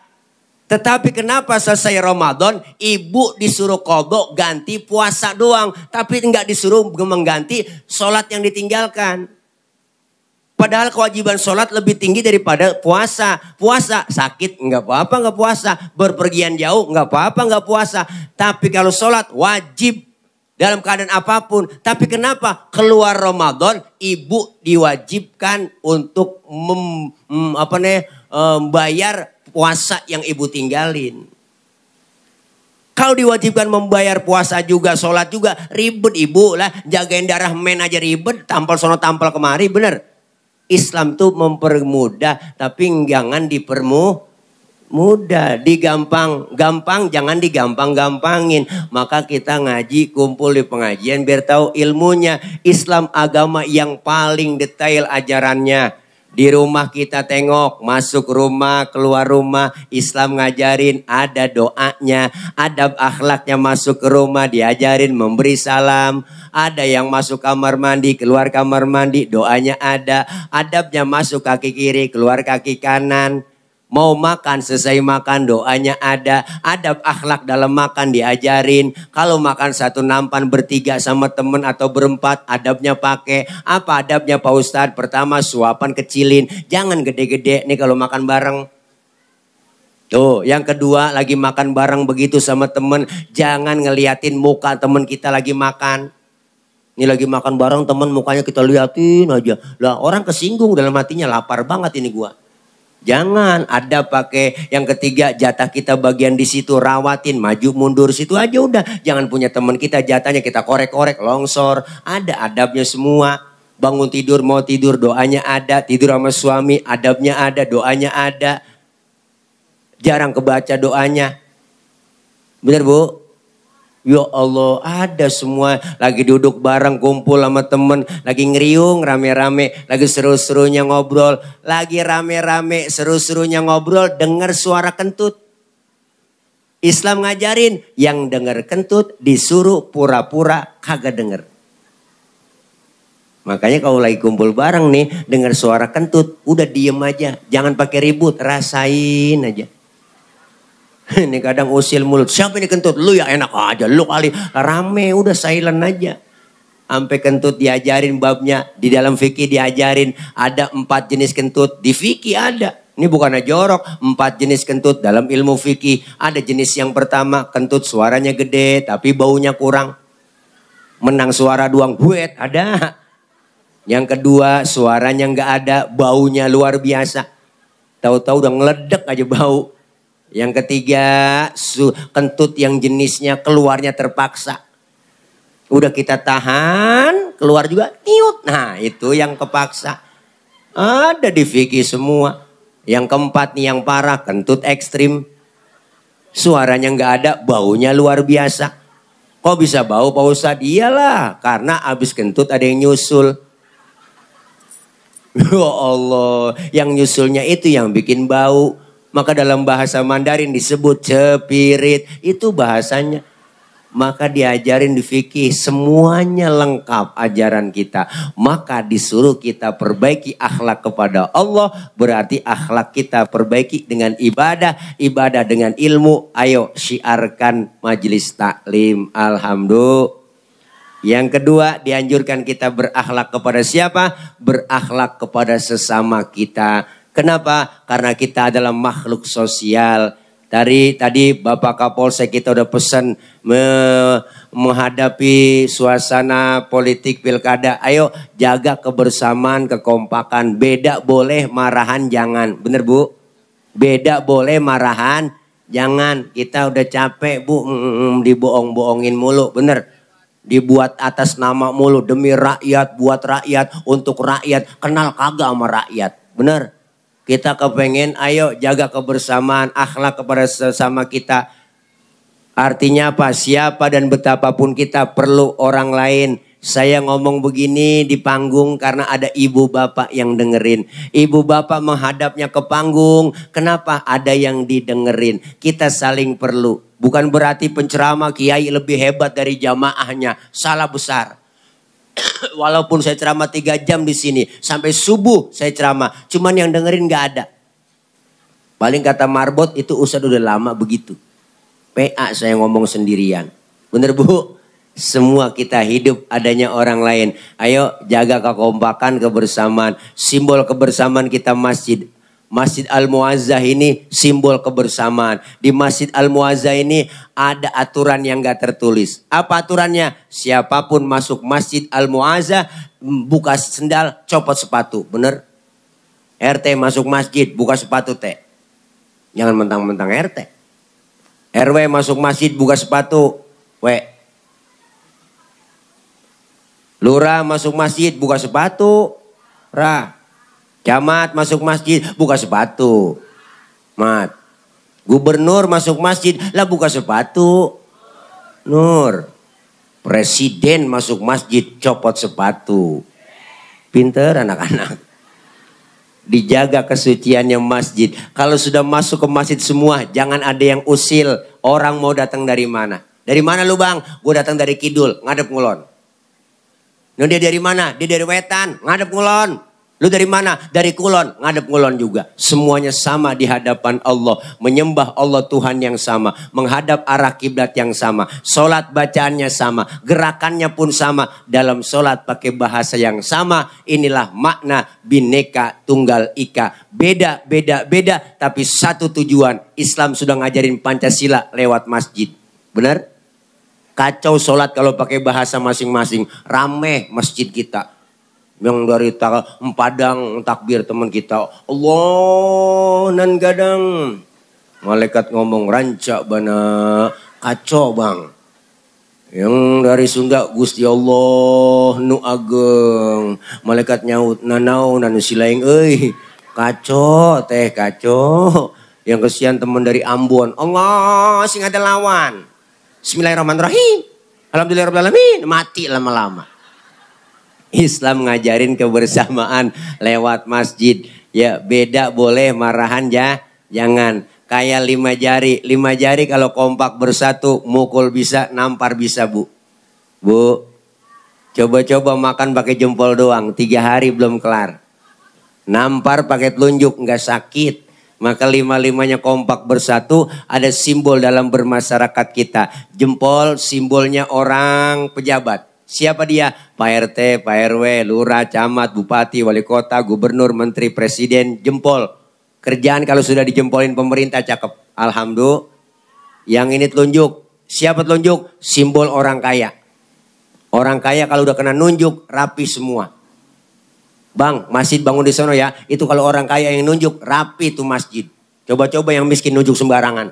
Tetapi kenapa selesai Ramadan ibu disuruh kodok ganti puasa doang. Tapi nggak disuruh mengganti sholat yang ditinggalkan. Padahal kewajiban sholat lebih tinggi daripada puasa. Puasa sakit nggak apa-apa nggak puasa. Berpergian jauh nggak apa-apa nggak puasa. Tapi kalau sholat wajib dalam keadaan apapun. Tapi kenapa keluar Ramadan ibu diwajibkan untuk mem, mm, apa nih, membayar puasa yang ibu tinggalin. Kalau diwajibkan membayar puasa juga, sholat juga, ribet ibu lah. Jagain darah men aja ribet, tampal sono tampal kemari, bener. Islam tuh mempermudah, tapi jangan dipermudah mudah, digampang, gampang jangan digampang-gampangin. Maka kita ngaji kumpul di pengajian biar tahu ilmunya Islam agama yang paling detail ajarannya. Di rumah kita tengok, masuk rumah, keluar rumah, Islam ngajarin ada doanya, adab akhlaknya masuk ke rumah diajarin memberi salam, ada yang masuk kamar mandi, keluar kamar mandi, doanya ada, adabnya masuk kaki kiri, keluar kaki kanan, Mau makan, selesai makan, doanya ada. Adab akhlak dalam makan diajarin. Kalau makan satu nampan bertiga sama temen atau berempat, adabnya pakai. Apa adabnya Pak Ustadz? Pertama, suapan kecilin. Jangan gede-gede nih kalau makan bareng. Tuh, yang kedua lagi makan bareng begitu sama temen. Jangan ngeliatin muka temen kita lagi makan. Ini lagi makan bareng temen mukanya kita liatin aja. Lah orang kesinggung dalam hatinya lapar banget ini gua. Jangan ada pakai yang ketiga jatah kita bagian di situ rawatin maju mundur situ aja udah. Jangan punya teman kita jatahnya kita korek-korek longsor. Ada adabnya semua. Bangun tidur mau tidur doanya ada, tidur sama suami adabnya ada, doanya ada. Jarang kebaca doanya. Bener Bu? Ya Allah, ada semua lagi duduk bareng kumpul sama temen, lagi ngeriung rame-rame, lagi seru-serunya ngobrol, lagi rame-rame seru-serunya ngobrol, dengar suara kentut. Islam ngajarin yang dengar kentut disuruh pura-pura kagak denger. Makanya kalau lagi kumpul bareng nih, dengar suara kentut, udah diem aja, jangan pakai ribut, rasain aja. ini kadang usil mulut. Siapa ini kentut? Lu ya enak aja. Lu kali rame udah silent aja. Sampai kentut diajarin babnya. Di dalam fikih diajarin ada empat jenis kentut. Di fikih ada. Ini bukan jorok, empat jenis kentut dalam ilmu fikih. Ada jenis yang pertama, kentut suaranya gede tapi baunya kurang. Menang suara doang, buet, ada. Yang kedua, suaranya nggak ada, baunya luar biasa. Tahu-tahu udah ngeledek aja bau. Yang ketiga, su kentut yang jenisnya keluarnya terpaksa. Udah kita tahan, keluar juga niut. Nah, itu yang kepaksa. Ada di fikih semua. Yang keempat nih yang parah, kentut ekstrim. Suaranya nggak ada, baunya luar biasa. Kok bisa bau Pak Ustadz? lah karena abis kentut ada yang nyusul. Ya Allah, yang nyusulnya itu yang bikin bau. Maka dalam bahasa Mandarin disebut cepirit. Itu bahasanya. Maka diajarin di fikih semuanya lengkap ajaran kita. Maka disuruh kita perbaiki akhlak kepada Allah. Berarti akhlak kita perbaiki dengan ibadah. Ibadah dengan ilmu. Ayo syiarkan majelis taklim. Alhamdulillah. Yang kedua, dianjurkan kita berakhlak kepada siapa? Berakhlak kepada sesama kita. Kenapa? Karena kita adalah makhluk sosial. Dari tadi Bapak Kapolsek kita udah pesan me menghadapi suasana politik pilkada. Ayo jaga kebersamaan, kekompakan. Beda boleh, marahan jangan. Bener Bu? Beda boleh, marahan jangan. Kita udah capek Bu, mm, mm, dibohong-bohongin mulu. Bener? Dibuat atas nama mulu demi rakyat, buat rakyat, untuk rakyat. Kenal kagak sama rakyat. Bener? Kita kepengen ayo jaga kebersamaan, akhlak kepada sesama kita. Artinya apa? Siapa dan betapapun kita perlu orang lain. Saya ngomong begini di panggung karena ada ibu bapak yang dengerin. Ibu bapak menghadapnya ke panggung. Kenapa ada yang didengerin? Kita saling perlu. Bukan berarti penceramah kiai lebih hebat dari jamaahnya. Salah besar. Walaupun saya ceramah tiga jam di sini, sampai subuh saya ceramah. Cuman yang dengerin nggak ada. Paling kata marbot itu usah udah lama begitu. PA saya ngomong sendirian. Bener bu? Semua kita hidup adanya orang lain. Ayo jaga kekompakan kebersamaan. Simbol kebersamaan kita masjid. Masjid Al-Muazzah ini simbol kebersamaan. Di Masjid Al-Muazzah ini ada aturan yang gak tertulis. Apa aturannya? Siapapun masuk Masjid Al-Muazzah, buka sendal, copot sepatu. Bener? RT masuk masjid, buka sepatu teh. Jangan mentang-mentang RT. RW masuk masjid, buka sepatu. W. Lurah masuk masjid, buka sepatu. Ra. Camat masuk masjid, buka sepatu. Mat. Gubernur masuk masjid, lah buka sepatu. Nur. Presiden masuk masjid, copot sepatu. Pinter anak-anak dijaga kesuciannya masjid. Kalau sudah masuk ke masjid semua, jangan ada yang usil. Orang mau datang dari mana? Dari mana lu bang? Gue datang dari kidul, ngadep ngulon. Nah, dia dari mana? Dia dari wetan, ngadep ngulon. Lu dari mana? Dari kulon, ngadep kulon juga. Semuanya sama di hadapan Allah. Menyembah Allah Tuhan yang sama. Menghadap arah kiblat yang sama. Solat bacaannya sama. Gerakannya pun sama. Dalam solat pakai bahasa yang sama. Inilah makna bineka tunggal ika. Beda, beda, beda. Tapi satu tujuan. Islam sudah ngajarin Pancasila lewat masjid. Benar? Kacau solat kalau pakai bahasa masing-masing. Rame masjid kita yang dari tak empadang takbir teman kita Allah nan gadang malaikat ngomong rancak bana kacau bang yang dari Sunda Gusti Allah nu ageng malaikat nyaut nanau nanu silaing euy kacau teh kacau yang kesian teman dari Ambon Allah sing ada lawan Bismillahirrahmanirrahim Alhamdulillahirrahmanirrahim mati lama-lama Islam ngajarin kebersamaan lewat masjid. Ya beda boleh marahan ya, jangan. Kayak lima jari, lima jari kalau kompak bersatu, mukul bisa, nampar bisa bu. Bu, coba-coba makan pakai jempol doang, tiga hari belum kelar. Nampar pakai telunjuk, nggak sakit. Maka lima-limanya kompak bersatu ada simbol dalam bermasyarakat kita. Jempol simbolnya orang pejabat Siapa dia? Pak RT, Pak RW, lurah, camat, bupati, wali kota, gubernur, menteri, presiden, jempol. Kerjaan kalau sudah dijempolin pemerintah cakep. Alhamdulillah. Yang ini telunjuk. Siapa telunjuk? Simbol orang kaya. Orang kaya kalau udah kena nunjuk rapi semua. Bang, masjid bangun di sana ya. Itu kalau orang kaya yang nunjuk rapi tuh masjid. Coba-coba yang miskin nunjuk sembarangan.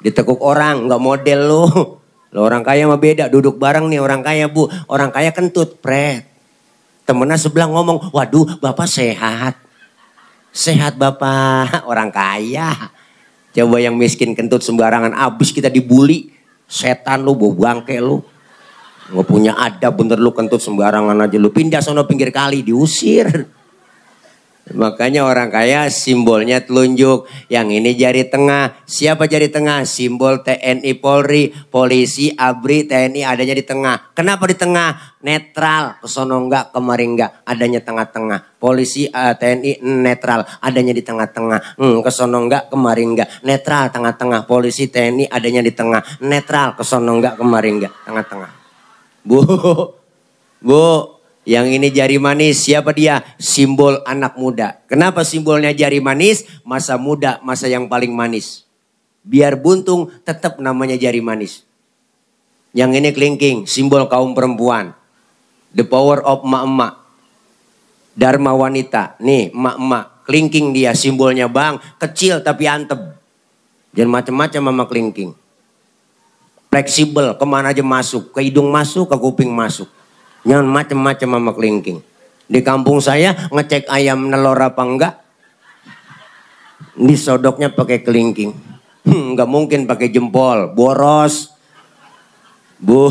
Ditekuk orang, nggak model loh. lo orang kaya mah beda, duduk bareng nih orang kaya bu. Orang kaya kentut, pret. Temennya sebelah ngomong, waduh bapak sehat. Sehat bapak, orang kaya. Coba yang miskin kentut sembarangan, abis kita dibully. Setan lu, bau bangke lu. Nggak punya adab bener lu kentut sembarangan aja lu. Pindah sana pinggir kali, diusir. Makanya orang kaya simbolnya telunjuk, yang ini jari tengah. Siapa jari tengah? Simbol TNI Polri, polisi, ABRI, TNI adanya di tengah. Kenapa di tengah? Netral, kesono enggak, kemarin enggak, adanya tengah-tengah. Polisi uh, eh, TNI netral, adanya di tengah-tengah. Hmm, kesono enggak, kemarin enggak, netral tengah-tengah. Polisi TNI adanya di tengah, netral, kesono enggak, kemarin enggak, tengah-tengah. Bu, bu, yang ini jari manis, siapa dia? Simbol anak muda. Kenapa simbolnya jari manis? Masa muda, masa yang paling manis. Biar buntung, tetap namanya jari manis. Yang ini kelingking, simbol kaum perempuan. The power of emak-emak. Dharma wanita. Nih, emak-emak. Kelingking dia, simbolnya bang. Kecil tapi antep. Jangan macam-macam sama kelingking. Fleksibel, kemana aja masuk. Ke hidung masuk, ke kuping masuk Jangan macam-macam sama kelingking. Di kampung saya ngecek ayam nelor apa enggak. Disodoknya pakai kelingking. Hmm, mungkin pakai jempol, boros. Bu,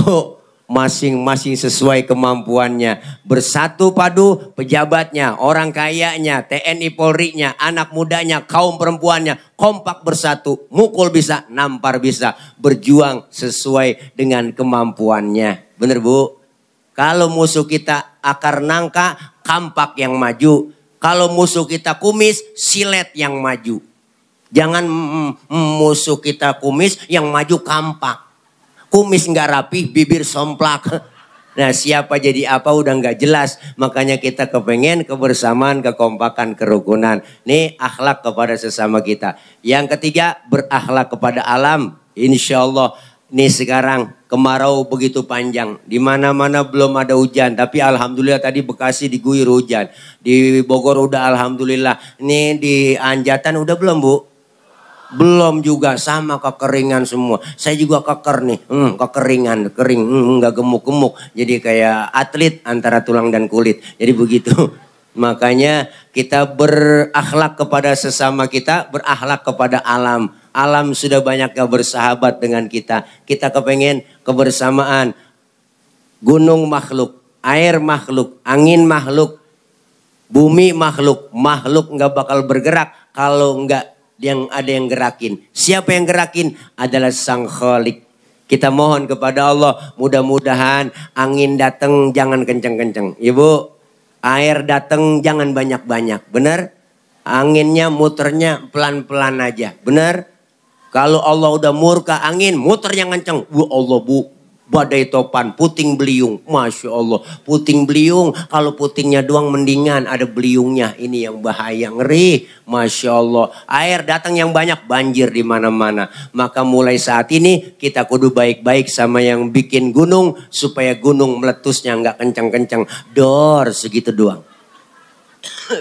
masing-masing sesuai kemampuannya. Bersatu padu pejabatnya, orang kayanya, TNI Polri-nya, anak mudanya, kaum perempuannya. Kompak bersatu, mukul bisa, nampar bisa. Berjuang sesuai dengan kemampuannya. Bener bu? Kalau musuh kita akar nangka, kampak yang maju. Kalau musuh kita kumis, silet yang maju. Jangan musuh kita kumis yang maju kampak. Kumis nggak rapih, bibir somplak. Nah siapa jadi apa udah nggak jelas. Makanya kita kepengen kebersamaan, kekompakan, kerukunan. Nih, akhlak kepada sesama kita. Yang ketiga berakhlak kepada alam. Insya Allah nih sekarang kemarau begitu panjang. Di mana-mana belum ada hujan, tapi alhamdulillah tadi Bekasi diguyur hujan. Di Bogor udah alhamdulillah. Ini di Anjatan udah belum, Bu? Belum juga sama kekeringan semua. Saya juga keker nih, hmm, kekeringan, kering, hmm, nggak gemuk-gemuk. Jadi kayak atlet antara tulang dan kulit. Jadi begitu. Makanya kita berakhlak kepada sesama kita, berakhlak kepada alam Alam sudah banyak bersahabat dengan kita. Kita kepengen kebersamaan. Gunung makhluk, air makhluk, angin makhluk, bumi makhluk. Makhluk nggak bakal bergerak kalau nggak yang ada yang gerakin. Siapa yang gerakin adalah Sang Khalik. Kita mohon kepada Allah mudah-mudahan angin datang jangan kenceng-kenceng. Ibu, air datang jangan banyak-banyak. Benar? Anginnya muternya pelan-pelan aja. Benar? Kalau Allah udah murka angin, muter yang kenceng. Bu Allah bu, badai topan, puting beliung. Masya Allah, puting beliung. Kalau putingnya doang mendingan, ada beliungnya. Ini yang bahaya, ngeri. Masya Allah, air datang yang banyak, banjir di mana-mana. Maka mulai saat ini kita kudu baik-baik sama yang bikin gunung. Supaya gunung meletusnya nggak kencang-kencang. Dor, segitu doang.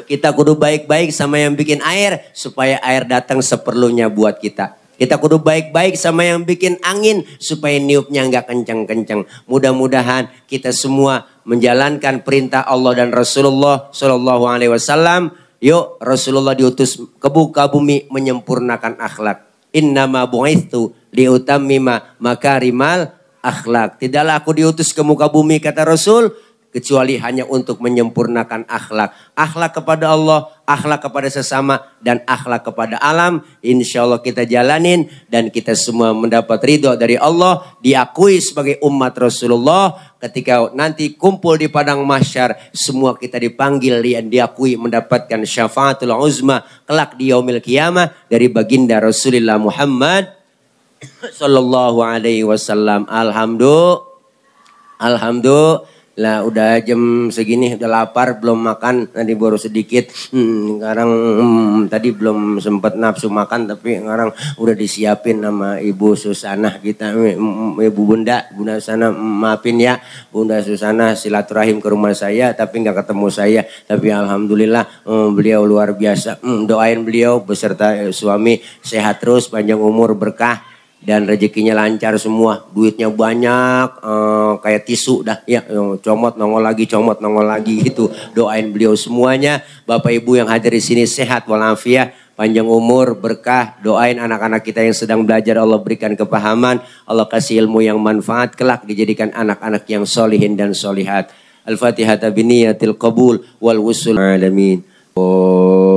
Kita kudu baik-baik sama yang bikin air. Supaya air datang seperlunya buat kita. Kita kudu baik-baik sama yang bikin angin supaya niupnya nggak kencang-kencang. Mudah-mudahan kita semua menjalankan perintah Allah dan Rasulullah Shallallahu Alaihi Wasallam. Yuk Rasulullah diutus ke buka bumi menyempurnakan akhlak. Inna Innama bu'ithu liutamima makarimal akhlak. Tidaklah aku diutus ke muka bumi kata Rasul kecuali hanya untuk menyempurnakan akhlak. Akhlak kepada Allah, akhlak kepada sesama, dan akhlak kepada alam. Insya Allah kita jalanin dan kita semua mendapat ridho dari Allah. Diakui sebagai umat Rasulullah ketika nanti kumpul di padang mahsyar. Semua kita dipanggil dan diakui mendapatkan syafaatul uzma. Kelak di yaumil kiamah dari baginda Rasulullah Muhammad. Sallallahu alaihi wasallam. Alhamdulillah. Alhamdulillah lah udah jam segini udah lapar belum makan tadi baru sedikit hmm, sekarang hmm, tadi belum sempat nafsu makan tapi sekarang udah disiapin sama ibu Susana kita eh, ibu bunda bunda Susana maafin ya bunda Susana silaturahim ke rumah saya tapi nggak ketemu saya tapi alhamdulillah hmm, beliau luar biasa hmm, doain beliau beserta eh, suami sehat terus panjang umur berkah dan rezekinya lancar semua, duitnya banyak, uh, kayak tisu dah ya, comot nongol lagi, comot nongol lagi gitu. Doain beliau semuanya, Bapak Ibu yang hadir di sini sehat walafiat, panjang umur, berkah. Doain anak-anak kita yang sedang belajar Allah berikan kepahaman, Allah kasih ilmu yang manfaat kelak dijadikan anak-anak yang solihin dan solihat. Al-Fatihah tabiniyatil qabul wal wusul alamin. Oh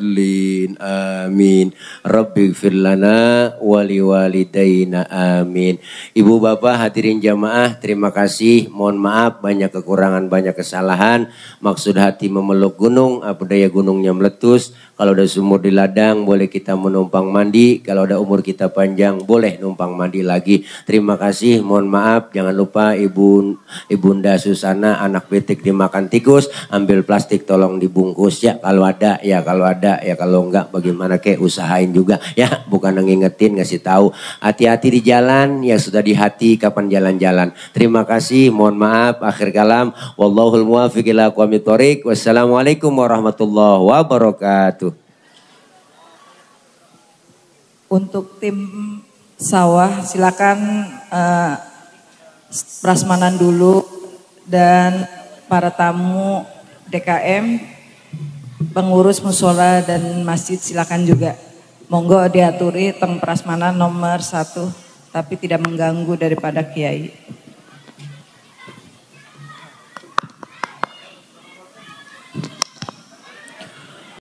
fadlin amin rabbi firlana wali walidayna amin ibu bapak hadirin jamaah terima kasih mohon maaf banyak kekurangan banyak kesalahan maksud hati memeluk gunung uh, budaya gunungnya meletus kalau ada sumur di ladang, boleh kita menumpang mandi. Kalau ada umur kita panjang, boleh numpang mandi lagi. Terima kasih, mohon maaf. Jangan lupa Ibu Ibunda Susana, anak petik dimakan tikus. Ambil plastik tolong dibungkus ya. Kalau ada, ya kalau ada, ya kalau enggak bagaimana kek usahain juga ya. Bukan ngingetin, ngasih tahu. Hati-hati di jalan, ya sudah di hati kapan jalan-jalan. Terima kasih, mohon maaf. Akhir kalam, wallahul muwafiq ila Wassalamualaikum warahmatullahi wabarakatuh. Untuk tim sawah silakan uh, prasmanan dulu dan para tamu DKM, pengurus musola dan masjid silakan juga. Monggo diaturi teng prasmanan nomor satu, tapi tidak mengganggu daripada kiai.